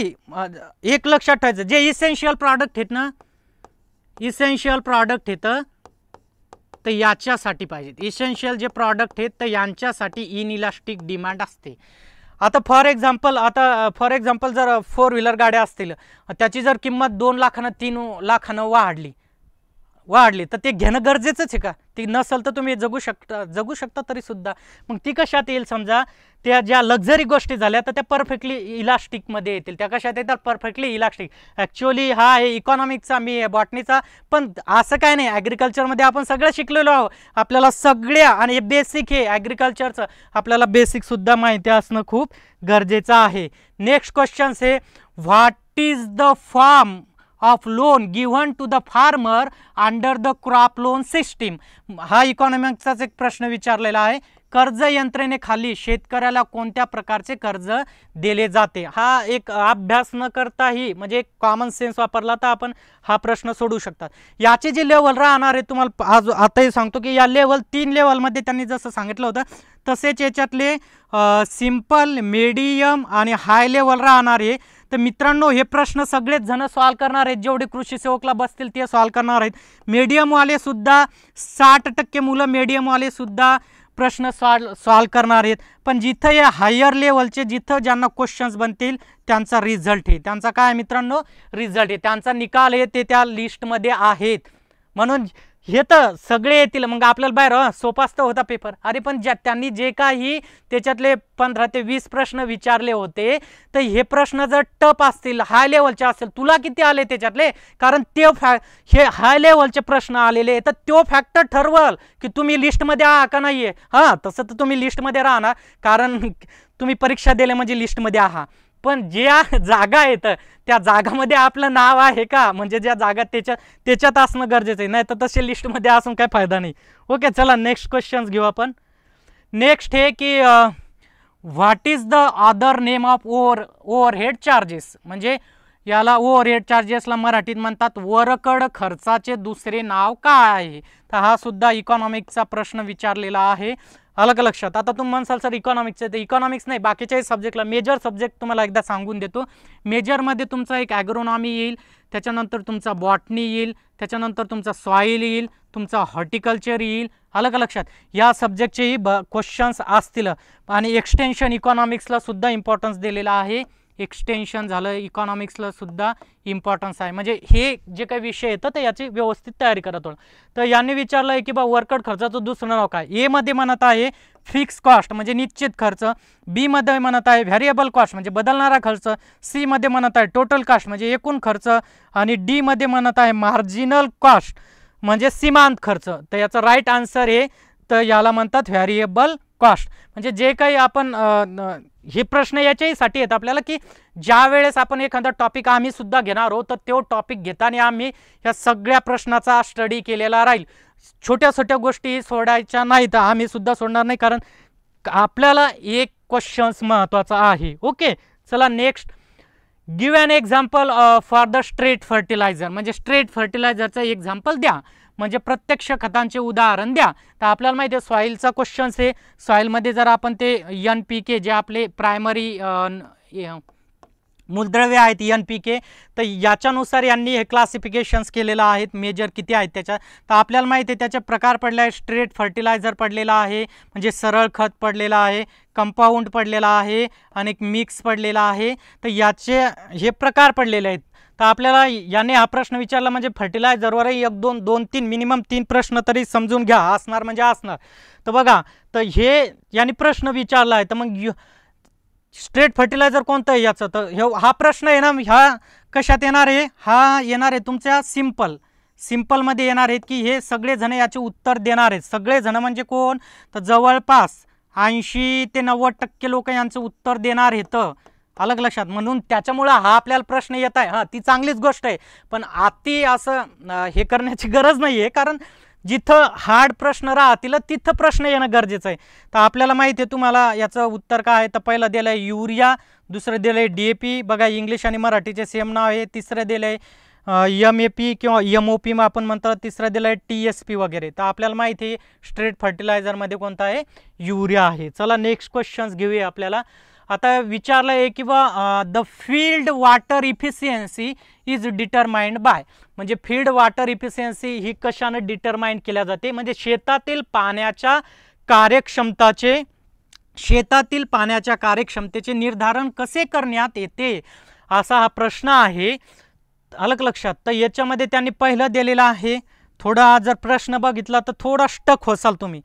एक लक्षात ठेवायचं जे इसेन्शियल प्रॉडक्ट आहेत ना इसेन्शियल प्रॉडक्ट आहेत तर याच्यासाठी पाहिजेत इसेन्शियल जे प्रॉडक्ट आहेत तर यांच्यासाठी इलास्टिक डिमांड असते आता फॉर एक्झाम्पल आता फॉर एक्झाम्पल जर फोर व्हीलर गाड्या असतील त्याची जर किंमत दोन लाखानं तीन लाखानं वाढली वाढली तर ते घेणं गरजेचंच आहे का ती नसल तर तुम्ही जगू शकता जगू शकता तरी सुद्धा मग ती कशात येईल समजा त्या ज्या लक्झरी गोष्टी झाल्या तर त्या परफेक्टली इलास्टिकमध्ये येतील त्या कशात येतात परफेक्टली इलास्टिक ॲक्च्युली हा आहे इकॉनॉमिकचा मी आहे बॉटनीचा पण असं काय नाही ॲग्रिकल्चरमध्ये आपण सगळं शिकलेलो आहोत आपल्याला सगळ्या आणि हे बेसिक हे ॲग्रिकल्चरचं आपल्याला बेसिकसुद्धा माहिती असणं खूप गरजेचं आहे नेक्स्ट क्वेश्चन्स हे what is the form of loan given to the farmer under the crop loan system हा इकॉनॉमिक्सचाच एक प्रश्न विचारलेला आहे कर्ज यंत्रणेखाली शेतकऱ्याला कोणत्या प्रकारचे कर्ज दिले जाते हा एक अभ्यास न करताही म्हणजे कॉमन सेन्स वापरला तर आपण हा प्रश्न सोडू शकतात याचे जे लेवल राहणार आहे तुम्हाला आज आताही सांगतो की या लेवल तीन लेवलमध्ये त्यांनी जसं सांगितलं होतं तसेच याच्यातले सिम्पल मीडियम आणि हाय लेवल राहणार आहे तर मित्रांनो हे प्रश्न सगळेच जण सॉल्व करणार आहेत जेवढे कृषी सेवकला बसतील ते सॉल्व करणार आहेत मीडियमवालेसुद्धा साठ टक्के मुलं मीडियमवालेसुद्धा प्रश्न सॉल्व सॉल्व करणार आहेत पण जिथं या हायर लेवलचे जिथं ज्यांना क्वेश्चन्स बनतील त्यांचा रिझल्ट आहे त्यांचा काय मित्रांनो रिझल्ट आहे त्यांचा निकाल हे ते त्या लिस्टमध्ये आहेत म्हणून हे तर सगळे येतील मग आपल्याला बाहेर सोपास्त होता पेपर अरे पण ज्या त्यांनी जे काही त्याच्यातले पंधरा ते वीस प्रश्न विचारले होते तर हे प्रश्न जर टप असतील हाय लेवलचे असेल तुला किती आले त्याच्यातले कारण ते फॅ हे हाय लेवलचे प्रश्न आलेले तर तो फॅक्टर ठरवल की तुम्ही लिस्टमध्ये आहा का नाही आहे हां तसं तर तुम्ही लिस्टमध्ये राहा ना कारण तुम्ही परीक्षा दिल्या म्हणजे लिस्टमध्ये आहा पण ज्या जागा आहेत त्या जागामध्ये आपलं नाव आहे का म्हणजे ज्या जागा त्याच्या त्याच्यात असणं गरजेचं आहे नाही तर तसे लिस्टमध्ये असून काय फायदा नाही ओके चला नेक्स्ट क्वेश्चन्स घेऊ आपण नेक्स्ट हे की what is the other name of overhead charges म्हणजे याला ओव्हरहेड चार्जेसला मराठीत म्हणतात वरकड खर्चाचे दुसरे नाव काय आहे तर हा सुद्धा इकॉनॉमिक्सचा प्रश्न विचारलेला आहे अलग लक्षात आता तुम्ही म्हणसाल सर इकॉनॉमिक्सचे तर इकॉनॉमिक्स नाही बाकीच्याही सब्जेक्टला मेजर सब्जेक्ट तुम्हाला एकदा सांगून देतो मेजरमध्ये तुमचा एक ॲग्रोनॉमी येईल त्याच्यानंतर तुमचा बॉटनी येईल त्याच्यानंतर तुमचा सॉईल येईल तुमचा हॉर्टिकल्चर येईल अलग लक्षात या सब्जेक्टचेही ब क्वेश्चन्स असतील आणि एक्सटेन्शन इकॉनॉमिक्सला सुद्धा इम्पॉर्टन्स दिलेला आहे एक्सटेन्शन झालं इकॉनॉमिक्सला सुद्धा इम्पॉर्टन्स आहे म्हणजे हे जे काही विषय येतं ते याची व्यवस्थित तयारी करत होतं तर यांनी विचारलं आहे की बा वर्कआउट खर्चाचं दुसरं नाव काय एमध्ये म्हणत आहे फिक्स कॉस्ट म्हणजे निश्चित खर्च बीमध्ये म्हणत आहे व्हॅरिएबल कॉस्ट म्हणजे बदलणारा खर्च सीमध्ये म्हणत आहे टोटल कॉस्ट म्हणजे एकूण खर्च आणि डीमध्ये म्हणत आहे मार्जिनल कॉस्ट म्हणजे सीमांत खर्च तर याचं राईट आन्सर हे तर याला म्हणतात व्हॅरिएबल कॉस्ट म्हणजे जे काही आपण हे प्रश्न याच्याहीसाठी येत आपल्याला की ज्या वेळेस आपण एखादा टॉपिक आम्ही सुद्धा घेणार आहोत तर तो टॉपिक घेताना आम्ही ह्या सगळ्या प्रश्नाचा स्टडी केलेला राहील छोट्या छोट्या गोष्टी सोडायच्या नाही तर आम्ही सुद्धा सोडणार नाही कारण आपल्याला एक क्वेश्चन्स महत्त्वाचा आहे ओके चला next give an example for the straight fertiliser म्हणजे स्ट्रेट फर्टिलायझरचं एक्झाम्पल द्या म्हणजे प्रत्यक्ष खतांचे उदाहरण द्या तर आपल्याला माहिती आहे सॉईलचा क्वेश्चन्स आहे सॉईलमध्ये जर आपण ते यन पी के जे आपले प्रायमरी मूलद्रव्य आहेत एन पी के तर याच्यानुसार यांनी हे क्लासिफिकेशन्स केलेलं आहेत मेजर किती आहेत त्याच्या तर आपल्याला माहिती आहे त्याचे प्रकार पडले आहे स्ट्रेट फर्टिलायझर पडलेला आहे म्हणजे सरळ खत पडलेलं आहे कंपाऊंड पडलेला आहे आणि मिक्स पडलेला आहे तर याचे हे प्रकार पडलेले आहेत तर आपल्याला याने हा प्रश्न विचारला म्हणजे फर्टिलायझरवरही एक दोन दोन तीन मिनिमम तीन प्रश्न तरी समजून घ्या असणार म्हणजे असणार तर बघा तर हे याने प्रश्न विचारला आहे तर मग स्ट्रेट फर्टिलायझर कोणतं आहे याचं तर हे हा प्रश्न येणार ना ह्या कशात येणार आहे हा येणार आहे तुमच्या सिम्पल सिम्पलमध्ये येणार आहेत की हे सगळेजण याचे उत्तर देणार आहेत सगळेजण म्हणजे कोण तर जवळपास ऐंशी ते नव्वद टक्के लोक यांचं उत्तर देणार आहेत तर अलग लक्षात म्हणून त्याच्यामुळं हा आपल्याला प्रश्न येत आहे हां ती चांगलीच गोष्ट आहे पण अति असं हे करण्याची गरज नाही आहे कारण जिथं हार्ड प्रश्न राहतील तिथं प्रश्न येणं गरजेचं आहे तर आपल्याला माहिती आहे तुम्हाला याचं उत्तर काय आहे तर पहिलं दिलं आहे युरिया दुसरं दिलं आहे डी ए पी बघा इंग्लिश आणि मराठीचे सेम नाव आहे तिसरं दिलं आहे यम ए पी किंवा यम ओ पी आपण म्हणतो तिसरं दिलं आहे टी एस पी वगैरे तर आपल्याला माहिती आहे स्ट्रेट फर्टिलायझरमध्ये कोणता आहे युरिया आहे चला नेक्स्ट क्वेश्चन्स घेऊया आपल्याला आता विचारलं आहे किंवा the field water efficiency is determined by म्हणजे फील्ड वॉटर इफिशियन्सी ही कशानं डिटरमाइंड केल्या जाते म्हणजे शेतातील पाण्याच्या कार्यक्षमताचे शेतातील पाण्याच्या कार्यक्षमतेचे निर्धारण कसे करण्यात येते असा हा प्रश्न आहे अलग लक्षात तर याच्यामध्ये त्यांनी पहिलं दिलेलं आहे थोडा जर प्रश्न बघितला तर थोडा स्टक होसाल तुम्ही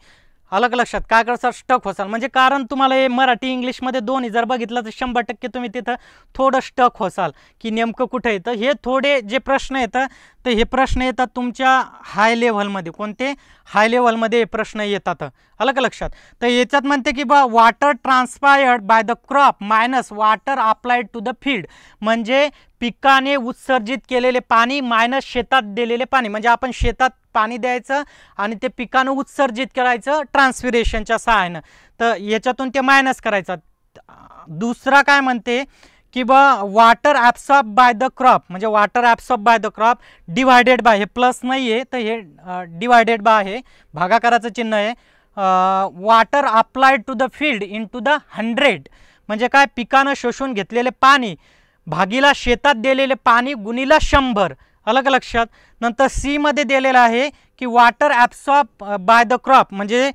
अलग लक्षात काय करसाल स्टक होसाल म्हणजे कारण तुम्हाला हे मराठी इंग्लिशमध्ये दोन्ही जर बघितलं तर शंभर टक्के तुम्ही तिथं थोडं स्टक होसाल की नेमकं कुठं येतं हे थोडे जे प्रश्न येतं तर हे प्रश्न येतात तुमच्या हाय लेव्हलमध्ये कोणते हाय लेव्हलमध्ये हे प्रश्न येतात अलग लक्षात तर याच्यात म्हणते की बा water transpired by the crop minus water applied to the field म्हणजे पिकाने उत्सर्जित केलेले पाणी मायनस शेतात दिलेले पाणी म्हणजे आपण शेतात पाणी द्यायचं आणि ते पिकानं उत्सर्जित करायचं ट्रान्सपिरेशनच्या सहाय्यानं तर याच्यातून ते मायनस करायचं दुसरा काय म्हणते किंवा बा water absorbed by the crop म्हणजे water absorbed by the crop divided by हे प्लस नाही आहे तर हे डिवायडेड बाय आहे भागाकाराचं चिन्ह आहे water applied to the field into the hundred म्हणजे काय पिकानं शोषून घेतलेले पाणी भागीला शेतात दिलेले पाणी गुणीला शंभर अलग लक्षात नंतर सीमध्ये दिलेलं आहे की water absorbed by the crop म्हणजे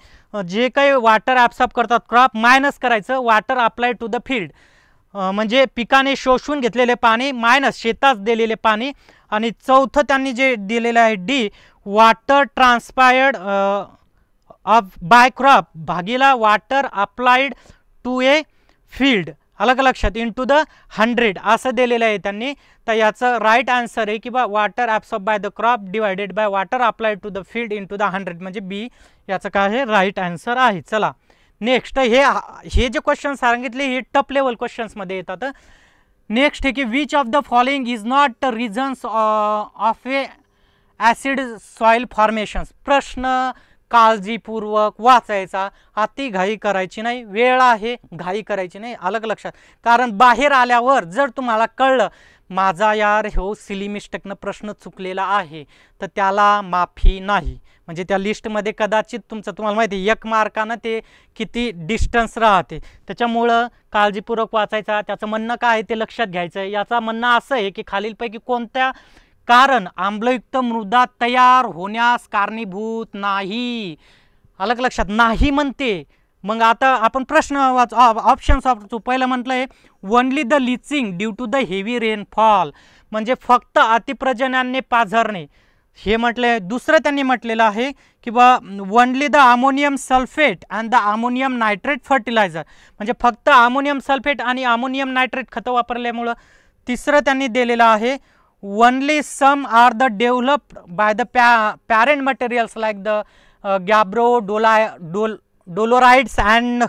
जे काही वॉटर ॲप्सॉप करतात क्रॉप मायनस करायचं water apply to the field म्हणजे पिकाने शोषून घेतलेले पाणी मायनस शेतास दिलेले पाणी आणि चौथं त्यांनी जे दिलेलं आहे the water transpired of by crop भागीला water applied to a field अलग लक्षात इन टू द हंड्रेड असं दिलेलं आहे त्यांनी तर याचं राईट आन्सर आहे की बा water absorbed by the crop divided by water applied to the field into the hundred म्हणजे बी याचं काय आहे राईट आन्सर आहे चला नेक्स्ट हे हे जे क्वेश्चन सांगितले हे टप लेवल क्वेश्चन्समध्ये येतात नेक्स्ट आहे की which of the following is not reasons of a acid soil formations प्रश्न काळजीपूर्वक वाचायचा अति घाई करायची नाही वेळ आहे घाई करायची नाही अलग लक्षात कारण बाहेर आल्यावर जर तुम्हाला कळलं माझा यार हो सिली मिस्टेकनं प्रश्न चुकलेला आहे तर त्याला माफी नाही म्हणजे त्या लिस्टमध्ये कदाचित तुमचं तुम्हाला माहिती आहे एक मार्कानं ते किती डिस्टन्स राहते त्याच्यामुळं काळजीपूर्वक वाचायचा त्याचं म्हणणं काय आहे ते लक्षात घ्यायचं आहे याचा म्हणणं असं आहे की खालीलपैकी कोणत्या कारण आम्लयुक्त मृदा तयार होण्यास कारणीभूत नाही अलग लक्षात नाही म्हणते मग आता आपण प्रश्न वाच ऑप्शन्स वापरतो पहिलं म्हटलं आहे only the leaching due to the heavy rainfall म्हणजे फक्त अतिप्रजनांनी पाझरणे हे आहे दुसरं त्यांनी म्हटलेलं आहे की बा only the ammonium sulphate and the ammonium nitrate fertiliser म्हणजे फक्त अमोनियम सल्फेट आणि अमोनियम नायट्रेट खतं वापरल्यामुळं तिसरं त्यांनी दिलेलं आहे only some are the developed by the पॅ parent materials like the gabbro डोला डोल dolerites and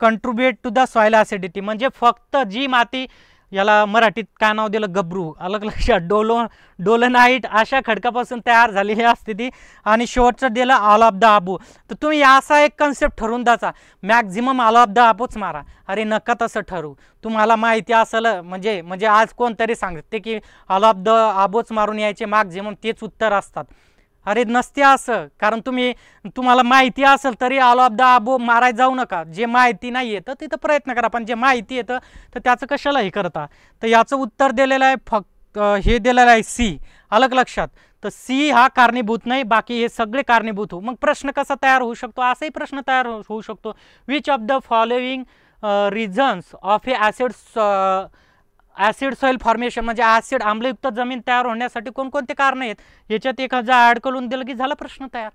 contribute to the soil acidity म्हणजे फक्त जी माती याला मराठीत काय नाव दिलं गबरू अलग लक्षात डोलो डोलनाईट अशा खडकापासून तयार झालेली असते ती आणि शेवटचं दिलं ऑफ द आबू तर तुम्ही असा एक कन्सेप्ट ठरवून द्याचा मॅक्झिमम ऑफ द आबूच मारा अरे नका तसं ठरू तुम्हाला माहिती असेल म्हणजे म्हणजे आज कोणतरी सांगते की ऑफ द आबूच मारून यायचे मॅक्झिमम तेच उत्तर असतात अरे नसते असं कारण तुम्ही तुम्हाला माहिती असेल तरी द आबो मारायला जाऊ नका जे माहिती नाही येतं तिथं प्रयत्न करा पण जे माहिती येतं तर त्याचं कशालाही करता तर याचं उत्तर दिलेलं आहे फक्त हे दिलेलं आहे सी अलग लक्षात तर सी हा कारणीभूत नाही बाकी हे सगळे कारणीभूत हो मग प्रश्न कसा तयार होऊ शकतो असाही प्रश्न तयार होऊ शकतो which of the following reasons of a acid acid soil formation म्हणजे ॲसिड आम्लयुक्त जमीन तयार होण्यासाठी कोणकोणते कारणं आहेत याच्यात एखादा ॲड करून दिलं की झाला प्रश्न तयार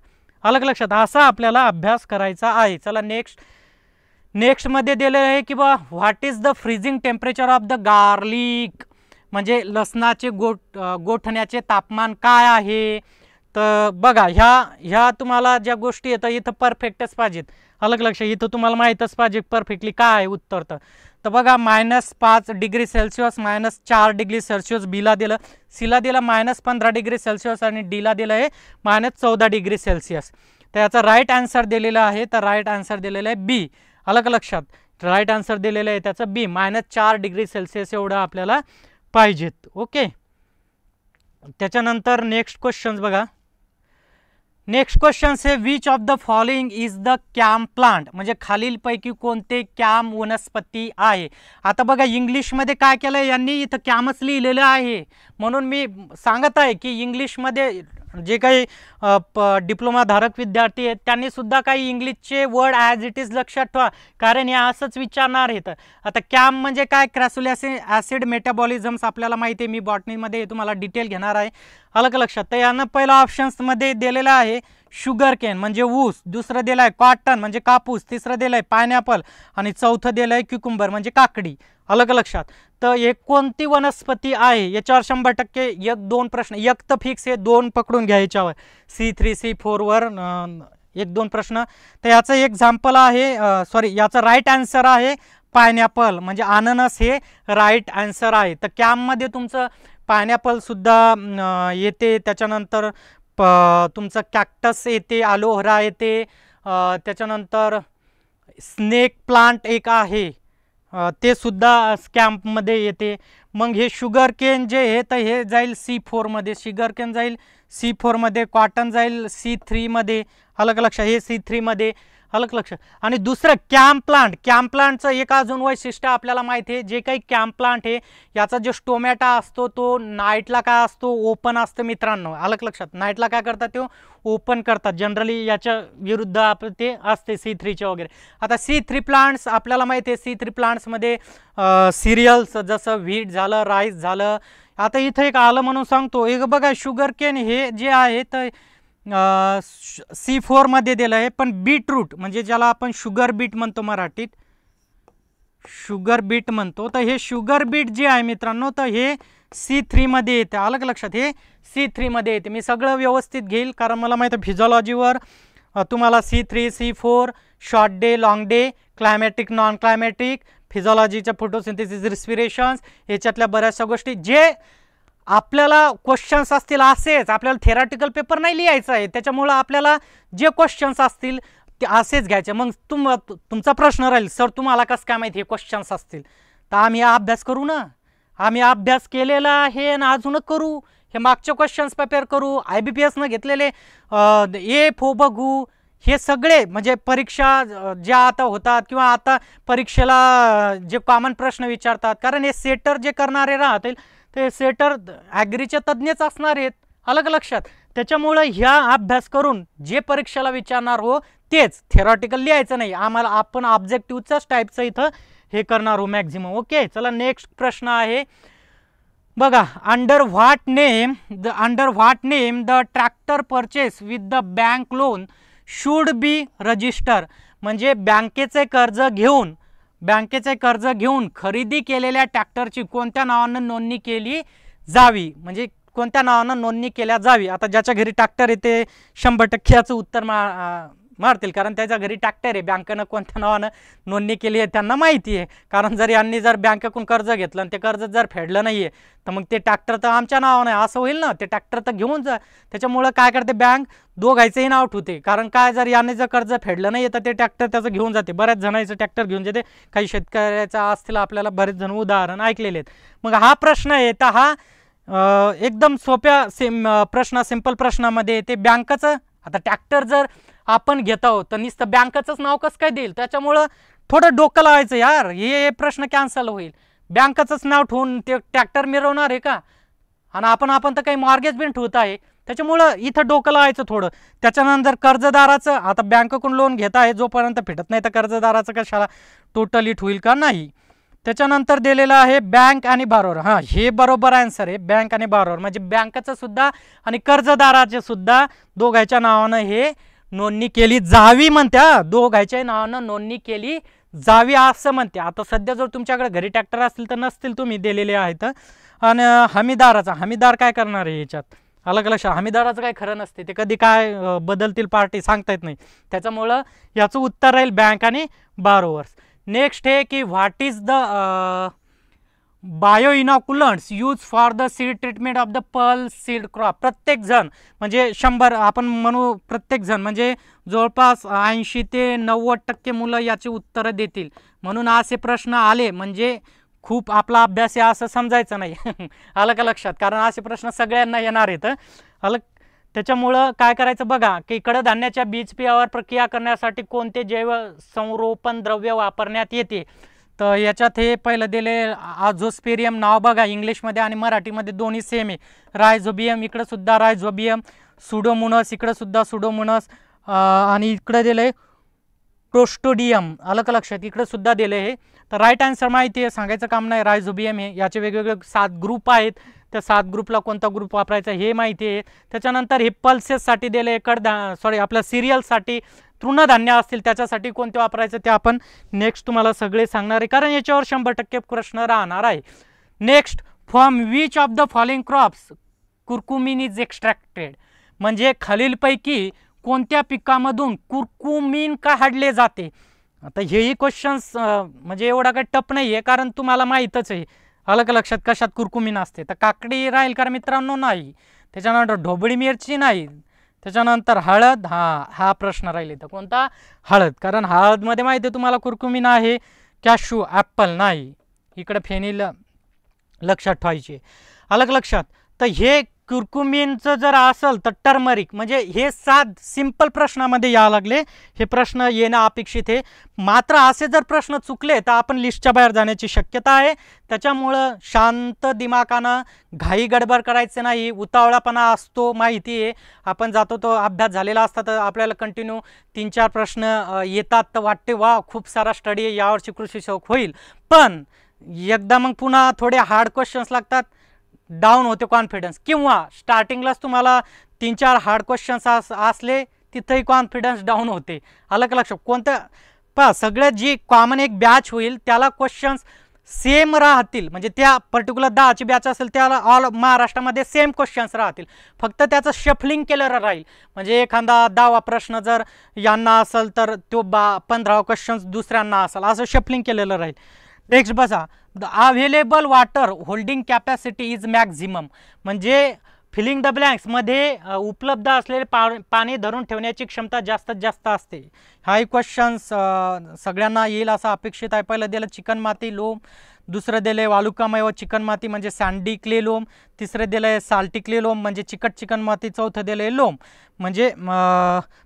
अलग लक्षात असा आपल्याला अभ्यास करायचा आहे चला नेक्स्ट नेक्स्टमध्ये दिलेलं आहे की बा what is the freezing temperature of the garlic म्हणजे लसणाचे गोठ गोठण्याचे तापमान काय आहे तर बघा ह्या ह्या तुम्हाला ज्या गोष्टी येतात इथं परफेक्टच पाहिजेत अलग लक्ष इथं तुम्हाला माहीतच पाहिजे परफेक्टली काय आहे उत्तर तर तर बघा मायनस पाच डिग्री सेल्सिअस मायनस चार डिग्री सेल्सिअस बीला दिलं सीला दिलं मायनस पंधरा डिग्री सेल्सिअस आणि डीला दिलं आहे मायनस चौदा डिग्री सेल्सिअस तर याचा राईट आन्सर दिलेला आहे तर राईट आन्सर दिलेला आहे बी अलग लक्षात राईट आन्सर दिलेलं आहे त्याचं बी मायनस चार डिग्री सेल्सिअस एवढं आपल्याला पाहिजेत ओके त्याच्यानंतर नेक्स्ट क्वेश्चन्स बघा next question say which of the following is the CAM plant म्हणजे खालीलपैकी कोणते कॅम वनस्पती आहे आता बघा इंग्लिशमध्ये काय केलं यांनी इथं कॅमच लिहिलेलं आहे म्हणून मी सांगत आहे की इंग्लिशमध्ये जे काही डिप्लोमाधारक विद्यार्थी आहेत त्यांनीसुद्धा काही इंग्लिशचे वर्ड ॲज इट इज लक्षात ठेवा कारण हे असंच विचारणार आहेत आता कॅम म्हणजे काय क्रॅसुलॅसि ॲसिड मेटाबॉलिझम्स आपल्याला माहिती आहे मी बॉटनीमध्ये तुम्हाला डिटेल घेणार आहे अलग लक्षात तर यानं पहिला ऑप्शन्समध्ये दिलेला आहे शुगर केन म्हणजे ऊस दुसरं दिलं आहे कॉटन म्हणजे कापूस तिसरं दिलं आहे पायनॅपल आणि चौथं दिलं आहे क्युकुंबर म्हणजे काकडी अलग लक्षात तर हे कोणती वनस्पती आहे याच्यावर शंभर टक्के एक दोन प्रश्न एक तर फिक्स हे दोन पकडून घ्या याच्यावर सी थ्री सी फोरवर एक दोन प्रश्न तर याचं एक्झाम्पल आहे सॉरी याचं राईट आन्सर आहे पायनॅपल म्हणजे अननस हे राईट आन्सर आहे तर कॅममध्ये तुमचं पायनॅपलसुद्धा येते त्याच्यानंतर प तुमचं कॅक्टस येते आलोहरा येते त्याच्यानंतर स्नेक प्लांट एक आहे ते सुद्धा स्कॅम्पमध्ये येते मग हे शुगर केन जे हे तर हे जाईल सी फोरमध्ये शुगर केन जाईल सी फोरमध्ये कॉटन जाईल सी थ्रीमध्ये अलग लक्षात हे सी थ्रीमध्ये अलग लक्ष आणि दुसरं कॅम्प प्लांट कॅम्प प्लांटचं एक अजून वैशिष्ट्य आपल्याला माहिती आहे जे काही कॅम्प प्लांट आहे याचा जो स्टोमॅटा असतो तो नाईटला काय असतो ओपन असतं मित्रांनो अलग लक्षात नाईटला काय करतात तो ओपन करतात जनरली याच्या विरुद्ध आप ते असते सी थ्रीचे वगैरे आता सी थ्री प्लांट्स आपल्याला माहिती आहे सी थ्री प्लांट्समध्ये सिरियल्स जसं व्हीट झालं राईस झालं आता इथं एक आलं म्हणून सांगतो एक बघा शुगर केन हे जे आहे तर सी फोरमध्ये दिलं आहे पण बीटरूट म्हणजे ज्याला आपण शुगर बीट म्हणतो मराठीत शुगर बीट म्हणतो तर हे शुगर बीट जे आहे मित्रांनो तर हे सी थ्रीमध्ये येते अलग लक्षात हे सी थ्रीमध्ये येते मी सगळं व्यवस्थित घेईल कारण मला माहिती आहे फिजिओलॉजीवर तुम्हाला C three C four short day long day climatic non climatic फिजिओलॉजीच्या फोटोसिंथेसिस रिस्पिरेशन्स याच्यातल्या बऱ्याचशा गोष्टी जे आपल्याला क्वेश्चन्स असतील असेच आपल्याला थेराटिकल पेपर नाही लिहायचं आहे त्याच्यामुळं आपल्याला जे क्वेश्चन्स असतील ते असेच घ्यायचे मग तुम तुमचा प्रश्न राहील सर तुम्हाला कसं काय माहिती हे क्वेश्चन्स असतील तर आम्ही अभ्यास करू ना आम्ही अभ्यास केलेला आहे ना अजून करू हे मागचे क्वेश्चन्स प्रिपेअर करू आय बी पी एसनं घेतलेले ए फो बघू हे सगळे म्हणजे परीक्षा ज्या आता होतात किंवा आता परीक्षेला जे कॉमन प्रश्न विचारतात कारण हे सेटर जे करणारे राहतील ते सेटर ॲग्रीचे तज्ज्ञच असणार आहेत अलग लक्षात त्याच्यामुळं ह्या अभ्यास करून जे परीक्षेला विचारणार हो तेच थेरॉटिकल लिहायचं नाही आम्हाला आपण ऑब्जेक्टिव्हच्याच टाईपचं इथं हे करणार हो मॅक्झिमम ओके चला नेक्स्ट प्रश्न आहे बघा under what name the under what name the tractor purchase with the bank loan should be register म्हणजे बँकेचे कर्ज घेऊन बँकेचे कर्ज घेऊन खरेदी केलेल्या ट्रॅक्टरची कोणत्या नावानं नोंदणी केली जावी म्हणजे कोणत्या नावानं नोंदणी केल्या जावी आता ज्याच्या घरी ट्रॅक्टर येते शंभर टक्क्याचं उत्तर मा मारतील कारण त्याच्या घरी टॅक्टर आहे बँकेनं कोणत्या नावानं नोंदणी केली आहे त्यांना माहिती आहे कारण जर यांनी जर बँकेकडून कर्ज घेतलं आणि ते कर्ज जर फेडलं नाही आहे तर मग ते टॅक्टर तर आमच्या नावानं आहे असं होईल ना ते टॅक्टर तर घेऊन जा त्याच्यामुळं काय करते बँक दोघायचंही नाव ठेवते कारण काय जर यांनी जर कर्ज फेडलं नाही तर ते टॅक्टर त्याचं घेऊन जाते बऱ्याच जणांचं टॅक्टर घेऊन जाते काही शेतकऱ्याचं असतील आपल्याला बरेच जण उदाहरण ऐकलेले आहेत मग हा प्रश्न आहे तर हा एकदम सोप्या सिम प्रश्न सिम्पल प्रश्नामध्ये ते बँकचं आता टॅक्टर जर आपण घेत आहोत तर नुसतं बँकेचंच नाव कसं काय देईल त्याच्यामुळं थोडं डोकं लावायचं यार हे प्रश्न कॅन्सल होईल बँकेचंच नाव ठेवून ते ट्रॅक्टर मिरवणार आहे का आणि आपण आपण तर काही मॉर्गेज बिन ठेवत आहे त्याच्यामुळं इथं डोकं लावायचं थोडं त्याच्यानंतर कर्जदाराचं आता बँककडून लोन घेत आहे जोपर्यंत फिटत नाही तर कर्जदाराचं कशाला टोटली इट होईल का नाही त्याच्यानंतर दिलेलं आहे बँक आणि बारोवर हां हे बरोबर आन्सर आहे बँक आणि बारोवर म्हणजे बँकेचं सुद्धा आणि कर्जदाराचे सुद्धा दोघांच्या नावानं हे नोंदणी केली जावी म्हणत्या दोघायच्या नावानं नोंदणी केली जावी असं म्हणते आता सध्या जर तुमच्याकडे घरी ट्रॅक्टर असतील तर नसतील तुम्ही दिलेले आहेत आणि हमीदाराचा हमीदार काय करणार आहे याच्यात अलग अलग हमीदाराचं काय खरं नसते ते कधी काय बदलतील पार्टी सांगता येत नाही त्याच्यामुळं याचं उत्तर राहील बँक आणि बारोवर्स नेक्स्ट हे की what is the bio inoculants use for the seed treatment of the pearl seed crop प्रत्येकजण म्हणजे शंभर आपण म्हणू प्रत्येकजण म्हणजे जवळपास ऐंशी ते नव्वद टक्के मुलं याची उत्तरं देतील म्हणून असे प्रश्न आले म्हणजे खूप आपला अभ्यास या असं समजायचं नाही (laughs) आलं का लक्षात कारण असे प्रश्न सगळ्यांना येणार आहेत आलं त्याच्यामुळं काय करायचं बघा की धान्याच्या बीज पियावर प्रक्रिया करण्यासाठी कोणते जैव संरोपण द्रव्य वापरण्यात येते तर याच्यात हे पहिलं दिले आझोस्पेरियम नाव बघा इंग्लिशमध्ये आणि मराठीमध्ये दोन्ही सेम आहे रायझोबियम इकडंसुद्धा रायझोबियम सुडोमुनस इकडंसुद्धा सुडोमुनस आणि इकडं दिलं आहे प्रोस्टोडियम अलग लक्षात इकडंसुद्धा दिलं हे तर राईट आन्सर माहिती आहे सांगायचं काम नाही रायझोबियम हे याचे वेगवेगळे सात ग्रुप आहेत त्या सात ग्रुपला कोणता ग्रुप वापरायचा हे माहिती आहे त्याच्यानंतर हे पल्सेससाठी दिले कडधा सॉरी आपल्या सिरियलसाठी तृणधान्य असतील त्याच्यासाठी कोणते वापरायचं ते आपण नेक्स्ट तुम्हाला सगळे सांगणार आहे कारण याच्यावर शंभर टक्के प्रश्न राहणार आहे next from which of the following crops curcumin is extracted म्हणजे खालीलपैकी कोणत्या पिकामधून कुरकुमिन काढले जाते आता हेही क्वेश्चन्स म्हणजे एवढा काही टप नाही आहे कारण तुम्हाला माहीतच आहे आलं का लक्षात कशात कुरकुमिन असते तर काकडी राहील कारण मित्रांनो नाही त्याच्यानंतर ढोबळी मिरची नाही त्याच्यानंतर हळद हा हा प्रश्न राहील इथं कोणता हळद कारण हळदमध्ये माहिती आहे तुम्हाला कुरकुमी आहे कॅशू ॲपल नाही इकडे फेनील लक्षात ठेवायचे अलग लक्षात तर हे क्युरकुमिनचं जर असेल तर टर्मरिक म्हणजे हे सात सिंपल प्रश्नामध्ये यावं लागले हे प्रश्न येणं अपेक्षित आहे मात्र असे जर प्रश्न चुकले तर आपण लिस्टच्या बाहेर जाण्याची शक्यता आहे त्याच्यामुळं शांत दिमाकानं घाई गडबड करायचं नाही उतावळापणा असतो माहिती आहे आपण जातो तो अभ्यास झालेला असता तर आपल्याला कंटिन्यू तीन चार प्रश्न येतात तर वाटते वा खूप सारा स्टडी यावर्षी कृषी शौक होईल पण एकदा मग पुन्हा थोडे हार्ड क्वेश्चन्स लागतात डाऊन होते कॉन्फिडन्स किंवा स्टार्टिंगलाच तुम्हाला तीन चार हार्ड क्वेश्चन्स असले तिथंही कॉन्फिडन्स डाऊन होते अलग लक्ष कोणतं पहा सगळ्यात जी कॉमन एक बॅच होईल त्याला क्वेश्चन्स सेम राहतील म्हणजे त्या पर्टिक्युलर दहाची बॅच असेल त्याला ऑल महाराष्ट्रामध्ये सेम क्वेश्चन्स राहतील फक्त त्याचं शफलिंग केलेलं राहील म्हणजे एखादा दहावा प्रश्न जर यांना असेल तर तो बा पंधरावा क्वेश्चन्स दुसऱ्यांना असेल असं शफलिंग केलेलं राहील नेक्स्ट बसा the available water holding capacity is maximum म्हणजे फिलिंग द ब्लँक्समध्ये उपलब्ध असलेले पा पाणी धरून ठेवण्याची क्षमता जास्तीत जास्त असते हाही क्वेश्चन्स सगळ्यांना येईल असं अपेक्षित आहे पहिलं दिलं चिकन माती लोम दुसरं दिलं आहे वालुकामय व चिकणमाती म्हणजे सँडी क्ले लोम तिसरं दिलं आहे साल्टी क्ले लोम म्हणजे चिकट चिकणमाती चौथं दिलं आहे लोम म्हणजे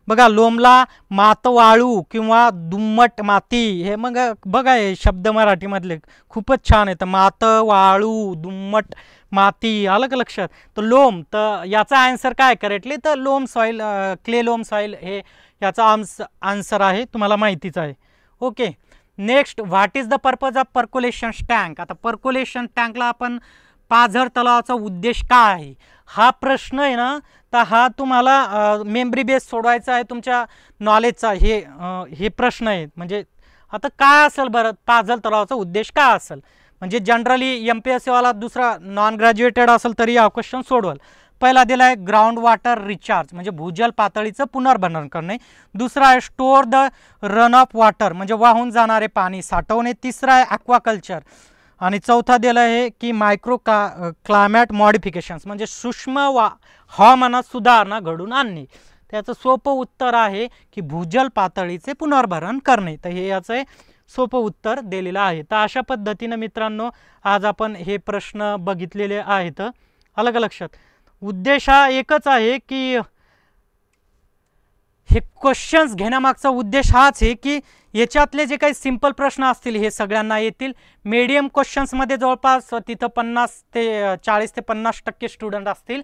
बघा लोमला मातवाळू किंवा दुम्मट माती हे मग बघा हे शब्द मराठीमधले खूपच छान मात मातवाळू दुम्मट माती आलं का लक्षात तर लोम तर याचा आन्सर काय करेक्टली तर loam soil clay loam soil हे याचा आन्स आन्सर आहे तुम्हाला माहितीच आहे okay next what is the purpose of percolation tank आता पर्क्युलेशन टँकला आपण पाझर तलावाचा उद्देश का आहे हा प्रश्न आहे ना तर हा तुम्हाला मेमरी बेस सोडवायचा आहे तुमच्या नॉलेजचा हे हे प्रश्न आहे म्हणजे आता काय असेल बरं पाझर तलावाचा उद्देश काय असेल म्हणजे जनरली एम पी एस सीवाला दुसरा नॉन ग्रॅज्युएटेड असेल तरी हा क्वेश्चन सोडवाल पहिला दिला आहे ग्राउंड वॉटर रिचार्ज म्हणजे भूजल पातळीचं पुनर्भरण करणे दुसरा आहे store the run off water म्हणजे वाहून जाणारे पाणी साठवणे तिसरा आहे ॲक्वाकल्चर आणि चौथा दिलं आहे की मायक्रो का क्लायमॅट मॉडिफिकेशन्स म्हणजे सूक्ष्म वा हवामानात सुधारणा घडून आणणे त्याचं सोपं उत्तर आहे की भूजल पातळीचे पुनर्भरण करणे तर हे याचं सोपं उत्तर दिलेलं आहे तर अशा पद्धतीनं मित्रांनो आज आपण हे प्रश्न बघितलेले आहेत अलग लक्षात उद्देश हा एकच आहे की हे क्वेश्चन्स घेण्यामागचा उद्देश हाच आहे की याच्यातले जे काही सिम्पल प्रश्न असतील हे सगळ्यांना येतील मीडियम क्वेश्चन्समध्ये जवळपास तिथं पन्नास ते चाळीस ते पन्नास टक्के स्टुडंट असतील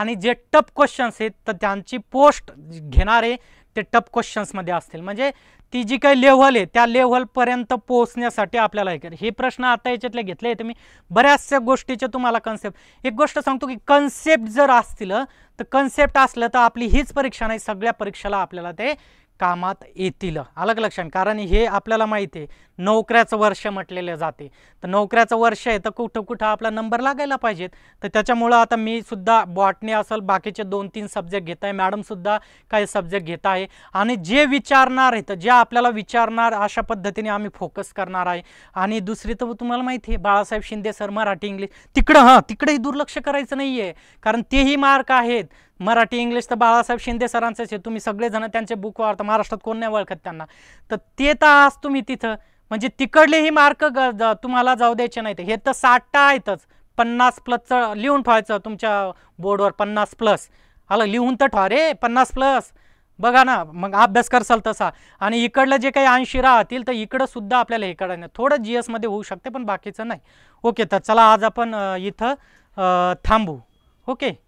आणि जे टप क्वेश्चन्स आहेत तर त्यांची पोस्ट घेणारे ते टप क्वेश्चन्समध्ये असतील म्हणजे ती जी काही लेव्हल आहे त्या लेव्हलपर्यंत पोहोचण्यासाठी आपल्याला हे हे प्रश्न आता याच्यातले घेतले आहे मी बऱ्याचशा गोष्टीचे तुम्हाला कन्सेप्ट एक गोष्ट सांगतो की कन्सेप्ट जर असतील तर कन्सेप्ट असलं तर आपली हीच परीक्षा नाही सगळ्या परीक्षेला आपल्याला ते कामात येतील अलग लक्षण कारण हे आपल्याला माहिती आहे नोकऱ्याचं वर्ष म्हटलेलं जाते तर नोकऱ्याचं वर्ष आहे तर कुठं कुठं आपला नंबर लागायला पाहिजेत तर त्याच्यामुळं आता मी सुद्धा बॉटनी असेल बाकीचे दोन तीन सब्जेक्ट घेत आहे मॅडमसुद्धा काही सब्जेक्ट घेत आहे आणि जे विचारणार आहेत तर जे आपल्याला विचारणार अशा पद्धतीने आम्ही फोकस करणार आहे आणि दुसरी तर तुम्हाला माहिती आहे बाळासाहेब शिंदे सर मराठी इंग्लिश तिकडं हां तिकडेही दुर्लक्ष करायचं नाही आहे कारण तेही मार्क आहेत मराठी इंग्लिश तर बाळासाहेब शिंदे सरांचंच आहे तुम्ही सगळेजण त्यांचे बुक वाढता महाराष्ट्रात कोण नाही ओळखत त्यांना तर ते तर आज तुम्ही तिथं म्हणजे तिकडलेही मार्क तुम्हाला जाऊ द्यायचे नाहीत हे तर साठा आहेतच पन्नास प्लस लिहून ठेवायचं तुमच्या बोर्डवर पन्नास प्लस आलं लिहून तर ठेवा रे पन्नास प्लस बघा ना मग अभ्यास करसाल तसा आणि इकडलं जे काही ऐंशी राहतील तर इकडंसुद्धा सुद्धा आपल्याला हे करायला थोडं जी एसमध्ये होऊ शकते पण बाकीचं नाही ओके तर चला आज आपण इथं थांबू ओके